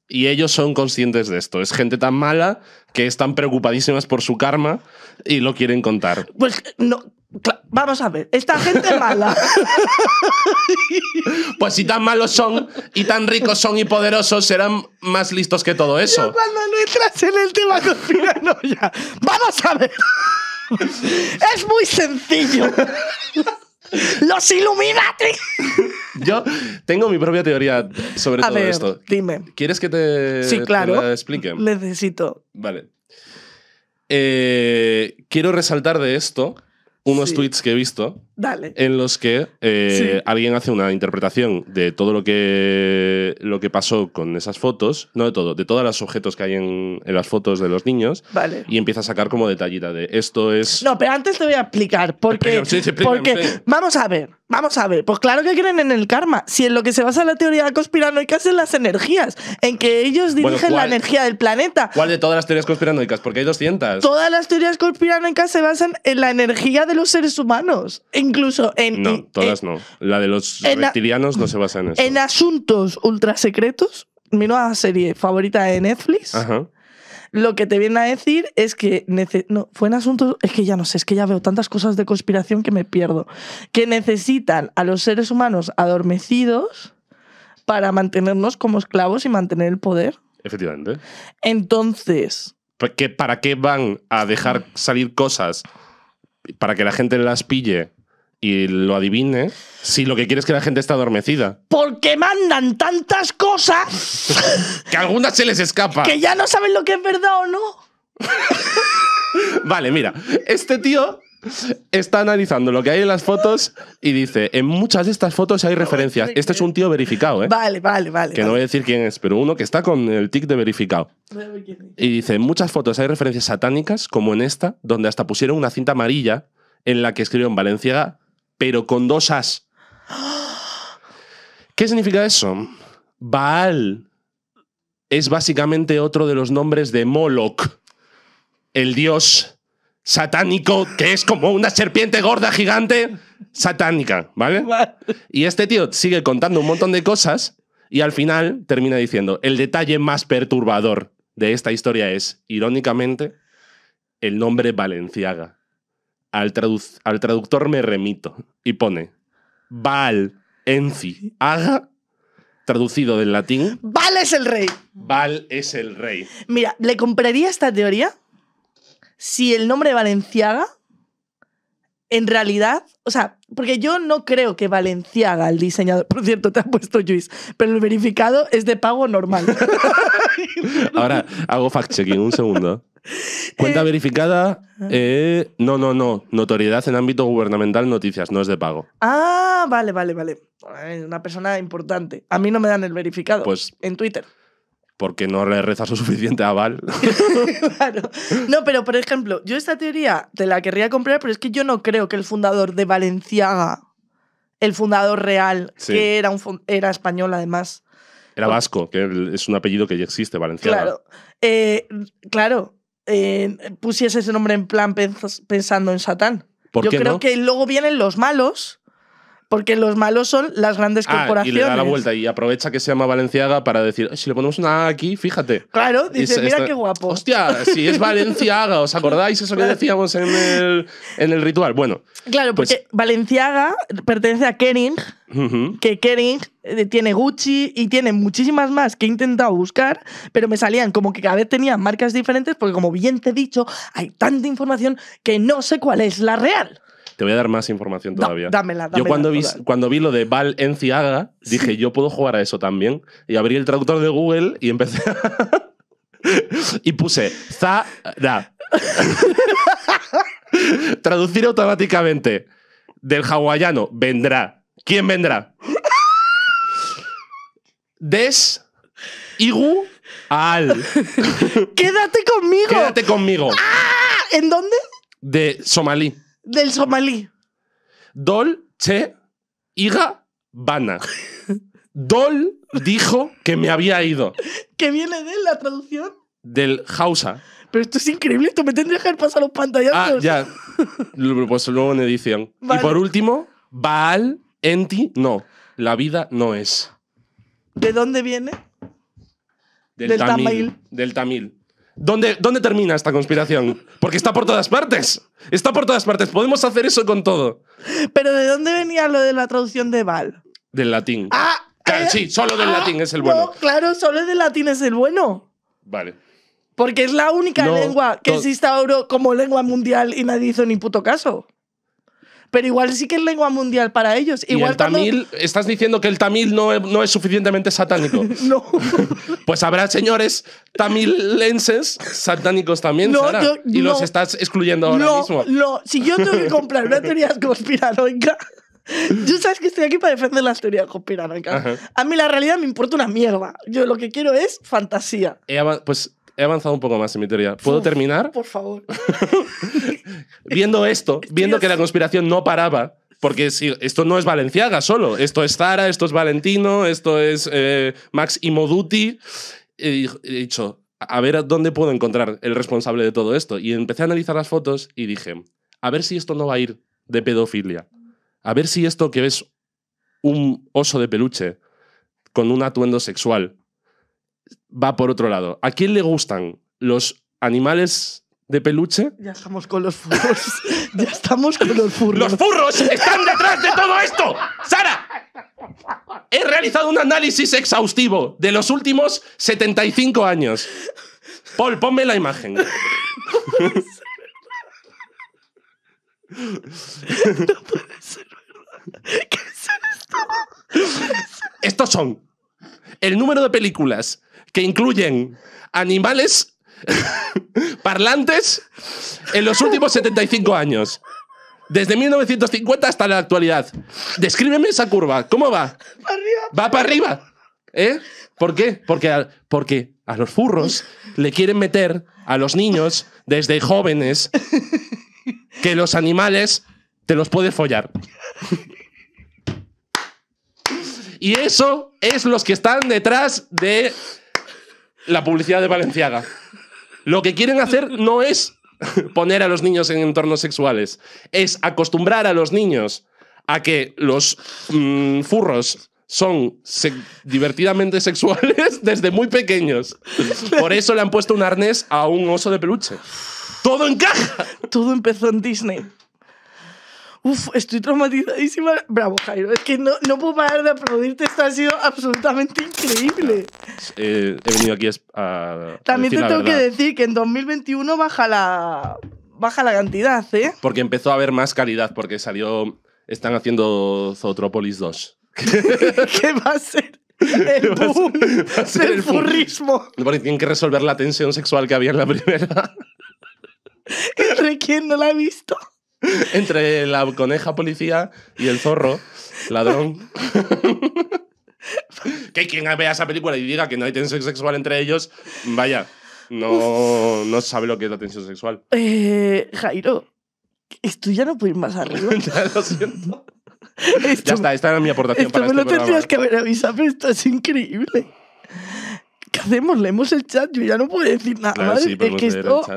B: y ellos son conscientes de esto. Es gente tan mala que están preocupadísimas por su karma y lo quieren contar. Pues no, Vamos a ver, esta gente mala. [laughs] Pues si tan malos son y tan ricos son y poderosos, serán más listos que todo eso. Yo
A: cuando no entras en el tema ya. Vamos a ver. Es muy sencillo. ¡Los Illuminati!
B: Yo tengo mi propia teoría sobre todo esto. Dime. ¿Quieres que te, sí, claro.
A: Necesito.
B: Vale. Eh, quiero resaltar de esto unos tweets que he visto en los que eh, alguien hace una interpretación de todo lo que, lo que pasó con esas fotos, no de todo, de todos los objetos que hay en, las fotos de los niños. Y empieza a sacar como detallita de esto es.
A: No, pero antes te voy a explicar.
B: Porque, porque
A: vamos a ver. Vamos a ver, pues claro que creen en el karma. Si en lo que se basa la teoría conspiranoica es en las energías, en que ellos dirigen la energía del planeta. ¿Cuál
B: de todas las teorías conspiranoicas? Porque hay 200.
A: Todas las teorías conspiranoicas se basan en la energía de los seres humanos, en incluso en... No,
B: todas no. La de los reptilianos no se basa en eso. En
A: asuntos ultrasecretos, mi nueva serie favorita de Netflix, lo que te viene a decir es que... No, fue en asuntos... Es que ya no sé, es que ya veo tantas cosas de conspiración que me pierdo. Que necesitan a los seres humanos adormecidos para mantenernos como esclavos y mantener el poder.
B: Efectivamente. Entonces... ¿Para qué van a dejar salir cosas para que la gente las pille y lo adivine si lo que quieres es que la gente está adormecida.
A: Porque mandan tantas cosas
B: [laughs] que algunas se les escapa. Que
A: ya no saben lo que es verdad o no.
B: [laughs] vale, mira, este tío está analizando lo que hay en las fotos y dice, en muchas de estas fotos hay referencias. Este es un tío verificado, ¿eh? Vale,
A: vale, vale. Que no voy
B: a decir quién es, pero uno que está con el tic de verificado. Y dice, en muchas fotos hay referencias satánicas, como en esta, donde hasta pusieron una cinta amarilla en la que escribió en Valenciaga pero con dos as. ¿Qué significa eso? Baal es básicamente otro de los nombres de Moloch, el dios satánico que es como una serpiente gorda gigante satánica, ¿vale? Y este tío sigue contando un montón de cosas y al final termina diciendo, el detalle más perturbador de esta historia es, irónicamente, el nombre Valenciaga al, traductor me remito y pone Val Enciaga Haga, traducido del latín. Val es el rey. Val es el rey.
A: Mira, le compraría esta teoría si el nombre Valenciaga en realidad, o sea, porque yo no creo que Valenciaga, el diseñador, por cierto, te ha puesto Luis, pero el verificado es de pago normal. [laughs]
B: Ahora hago fact-checking, un segundo. Cuenta eh, verificada. Ah. Eh, no, no, no. Notoriedad en ámbito gubernamental, noticias, no es de pago.
A: Ah, vale, vale, vale. Una persona importante. A mí no me dan el verificado. Pues. En Twitter.
B: Porque no le reza suficiente a Val. [laughs]
A: claro. No, pero por ejemplo, yo esta teoría te la querría comprar, pero es que yo no creo que el fundador de Valenciaga, el fundador real, que era, un, era español además.
B: Era vasco, que es un apellido que ya existe, Valenciaga. Claro.
A: Eh, claro, Em, pusiese ese nombre en plan pensando en Satán. Yo creo que luego vienen los malos porque los malos son las grandes ah, corporaciones. Y le da la vuelta
B: y aprovecha que se llama Valenciaga para decir, si le ponemos una A aquí, fíjate. Claro, dice, mira qué guapo. Hostia, si es Valenciaga, ¿os acordáis eso que decíamos en el, ritual? Bueno. Claro, pues porque
A: Valenciaga pertenece a Kering, que Kering eh, tiene Gucci y tiene muchísimas más que he intentado buscar, pero me salían como que cada vez tenían marcas diferentes, porque como bien te he dicho, hay tanta información que no sé cuál es la real.
B: Te voy a dar más información todavía. dámela, dámela, Yo cuando vi, cuando vi lo de Val Enciaga, dije, yo puedo jugar a eso también. Y abrí el traductor de Google y empecé. [laughs] y puse da [laughs] Traducir automáticamente del hawaiano vendrá. ¿Quién vendrá? Des Igu Al. [laughs] Quédate conmigo. Quédate conmigo. Ah, ¿En dónde? De Somalí del somalí. Dol, che, iga, bana. Dol dijo que me había ido.
A: ¿Qué viene de la traducción.
B: Del Hausa. Pero esto es increíble, esto me tendría que haber pasado los pantallazos. Ah, ya. Pues luego en edición. Y por último, Baal, Enti, no. La vida no es.
A: ¿De dónde viene?
B: Del, tamil. Del tamil. ¿Dónde, termina esta conspiración? Porque está por todas partes. Está por todas partes. Podemos hacer eso con todo.
A: Pero ¿de dónde venía lo de la traducción de Val?
B: Del latín. Ah, eh, sí, solo del ah, latín es el bueno. No,
A: claro, solo del latín es el bueno. Vale. Porque es la única lengua que existe ahora como lengua mundial y nadie hizo ni puto caso pero igual sí que es lengua mundial para ellos. Igual el tamil,
B: estás diciendo que el tamil no es, suficientemente satánico. [laughs] no. pues habrá señores tamilenses satánicos también, y los estás excluyendo ahora mismo. No, si yo tengo que comprar una teoría
A: conspiranoica... Yo sabes que estoy aquí para defender las teorías conspiranoicas. A mí la realidad me importa una mierda. Yo lo que quiero es fantasía.
B: pues he avanzado un poco más en mi teoría. ¿Puedo terminar?
A: Por favor. [laughs]
B: viendo esto, [laughs] viendo que la conspiración no paraba, porque si, esto no es Valenciaga solo, esto es Zara, esto es Valentino, esto es eh, Max Imoduti, he, dicho, a ver dónde puedo encontrar el responsable de todo esto. Y empecé a analizar las fotos y dije, a ver si esto no va a ir de pedofilia. A ver si esto que ves, un oso de peluche con un atuendo sexual va por otro lado. ¿A quién le gustan los animales de peluche? Ya estamos con los furros. [laughs] ya estamos con los furros. ¡Los furros están detrás de todo esto! ¡Sara! He realizado un análisis exhaustivo de los últimos 75 años. Paul, ponme la imagen. [laughs] No puede ser verdad. ¿Qué es esto? Estos son el número de películas que incluyen animales [laughs] parlantes en los últimos 75 años. Desde 1950 hasta la actualidad. Descríbeme esa curva. ¿Cómo va? Va para arriba. ¿Eh? ¿Por qué? Porque a, porque a los furros le quieren meter a los niños desde jóvenes que los animales te los puedes follar. Y eso es los que están detrás de la publicidad de Valenciaga. Lo que quieren hacer no es poner a los niños en entornos sexuales, es acostumbrar a los niños a que los mm, furros son divertidamente sexuales [laughs] desde muy pequeños. Por eso le han puesto un arnés a un oso de peluche. Todo encaja. Todo empezó en Disney. Uf, estoy traumatizadísima. Bravo,
A: Jairo. Es que no, no puedo parar de aplaudirte. Esto ha sido absolutamente increíble.
B: Eh, he venido aquí a. También te tengo que decir
A: que en 2021 baja la. Baja la cantidad, ¿eh?
B: Porque empezó a haber más calidad, porque salió. Están haciendo Zootropolis 2. [laughs]
A: ¿Qué va a ser? El
B: boom furrismo. tienen que resolver la tensión sexual que había en la primera.
A: [laughs] ¿Entre quién no la ha visto?
B: [laughs] Entre la coneja policía y el zorro, ladrón. [laughs] que quien vea esa película y diga que no hay tensión sexual entre ellos, vaya, no, no sabe lo que es la tensión sexual.
A: Eh, Jairo, esto ya no puede ir más arriba. [laughs] ya
B: lo siento. ya está, esta era mi aportación esto para me lo este tendrías que
A: haber avisado, esto es increíble hacemos? Leemos el chat, yo ya no puedo decir nada es que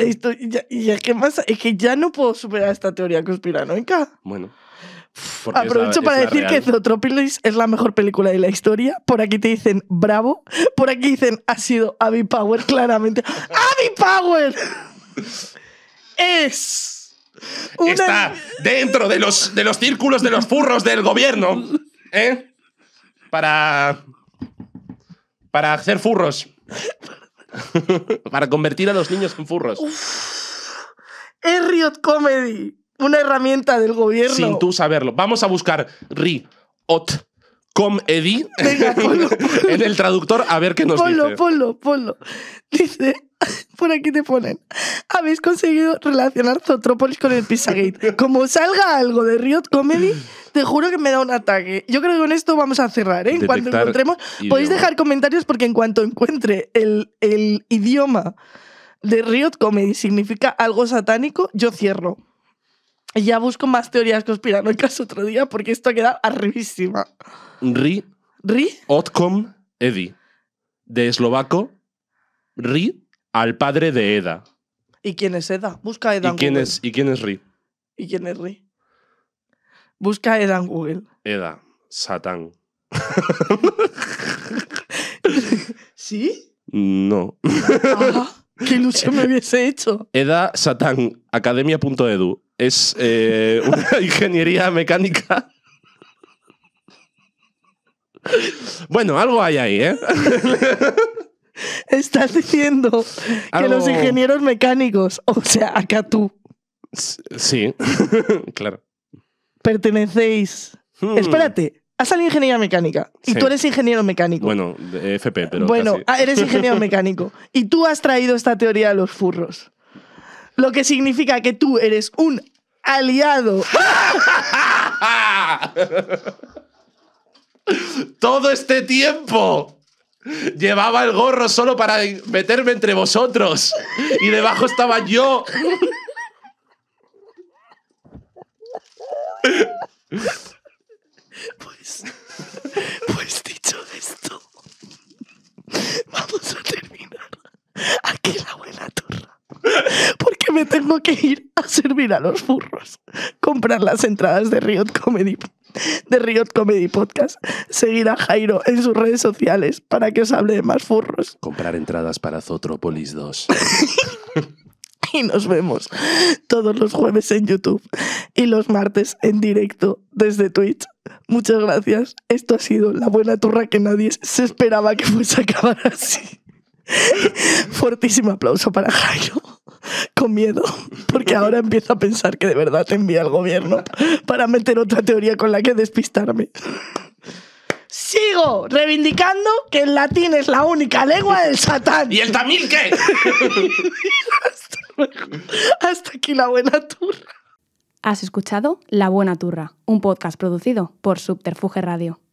A: esto, y es que más, es que ya no puedo superar esta teoría conspiranoica.
B: Bueno. Aprovecho para decir que
A: Zootropolis es la mejor película de la historia. Por aquí te dicen bravo. Por aquí dicen ha sido Abby Power, [laughs] claramente. ¡Abby Power!
B: es. Está dentro de los, de los círculos de los furros del gobierno. ¿Eh? Para. Para hacer furros. [laughs] Para convertir a los niños en furros.
A: Es Riot Comedy, una herramienta del gobierno. Sin
B: tú saberlo. Vamos a buscar Riot Comedy [laughs] en el traductor a ver qué nos ponlo,
A: Polo, polo, polo Dice, [laughs] por aquí te ponen. Habéis conseguido relacionar Zotrópolis con el Pizzagate. Como salga algo de Riot Comedy, te juro que me da un ataque. Yo creo que con esto vamos a cerrar. ¿eh? En cuanto encontremos, podéis dejar comentarios porque en cuanto encuentre el, idioma de Riot Comedy significa algo satánico, yo cierro. Ya busco más teorías conspiranoicas otro día porque esto ha quedado
B: arribísima. Ri. Ri. Otcom Edi. De eslovaco. Ri al padre de Eda.
A: ¿Y quién es Eda? Busca Eda. en Google. ¿Y quién es Ri? ¿Y quién es Ri? Busca Eda en Google.
B: Eda, Satán. ¿Sí? No.
A: Ah, ¡Qué ilusión me hubiese hecho!
B: Eda Satán, academia.edu. Es eh, una [laughs] ingeniería mecánica. Bueno, algo hay ahí, ¿eh?
A: Estás diciendo que los ingenieros mecánicos, o sea, acá tú.
B: Sí, [laughs] claro.
A: Pertenecéis. Hmm. Espérate, has salido ingeniería mecánica y tú eres ingeniero mecánico.
B: Bueno, FP, pero. Bueno, ah, eres ingeniero
A: mecánico y tú has traído esta teoría a los furros. Lo que significa que tú eres un aliado. [laughs]
B: ¡Todo este tiempo! Llevaba el gorro solo para meterme entre vosotros. Y debajo estaba yo.
A: Pues, pues dicho esto, vamos a terminar aquí la buena torre Porque me tengo que ir a servir a los burros, comprar las entradas de Riot Comedy de Riot Comedy Podcast. Seguir a Jairo en sus redes sociales para que os hable de más furros.
B: Comprar entradas para Zotropolis 2.
A: [laughs] y nos vemos todos los jueves en YouTube y los martes en directo desde Twitch. Muchas gracias. Esto ha sido la buena turra que nadie se esperaba que fuese a acabar así. [laughs] Fortísimo aplauso para Jairo. [laughs] con miedo, porque ahora empiezo a pensar que de verdad te envía el gobierno para meter otra teoría con la que despistarme. Sigo reivindicando que el latín es la única lengua del satán. ¿Y el tamil qué? [laughs] Hasta aquí la buena turra. Has escuchado La Buena Turra, un podcast producido por Subterfuge Radio.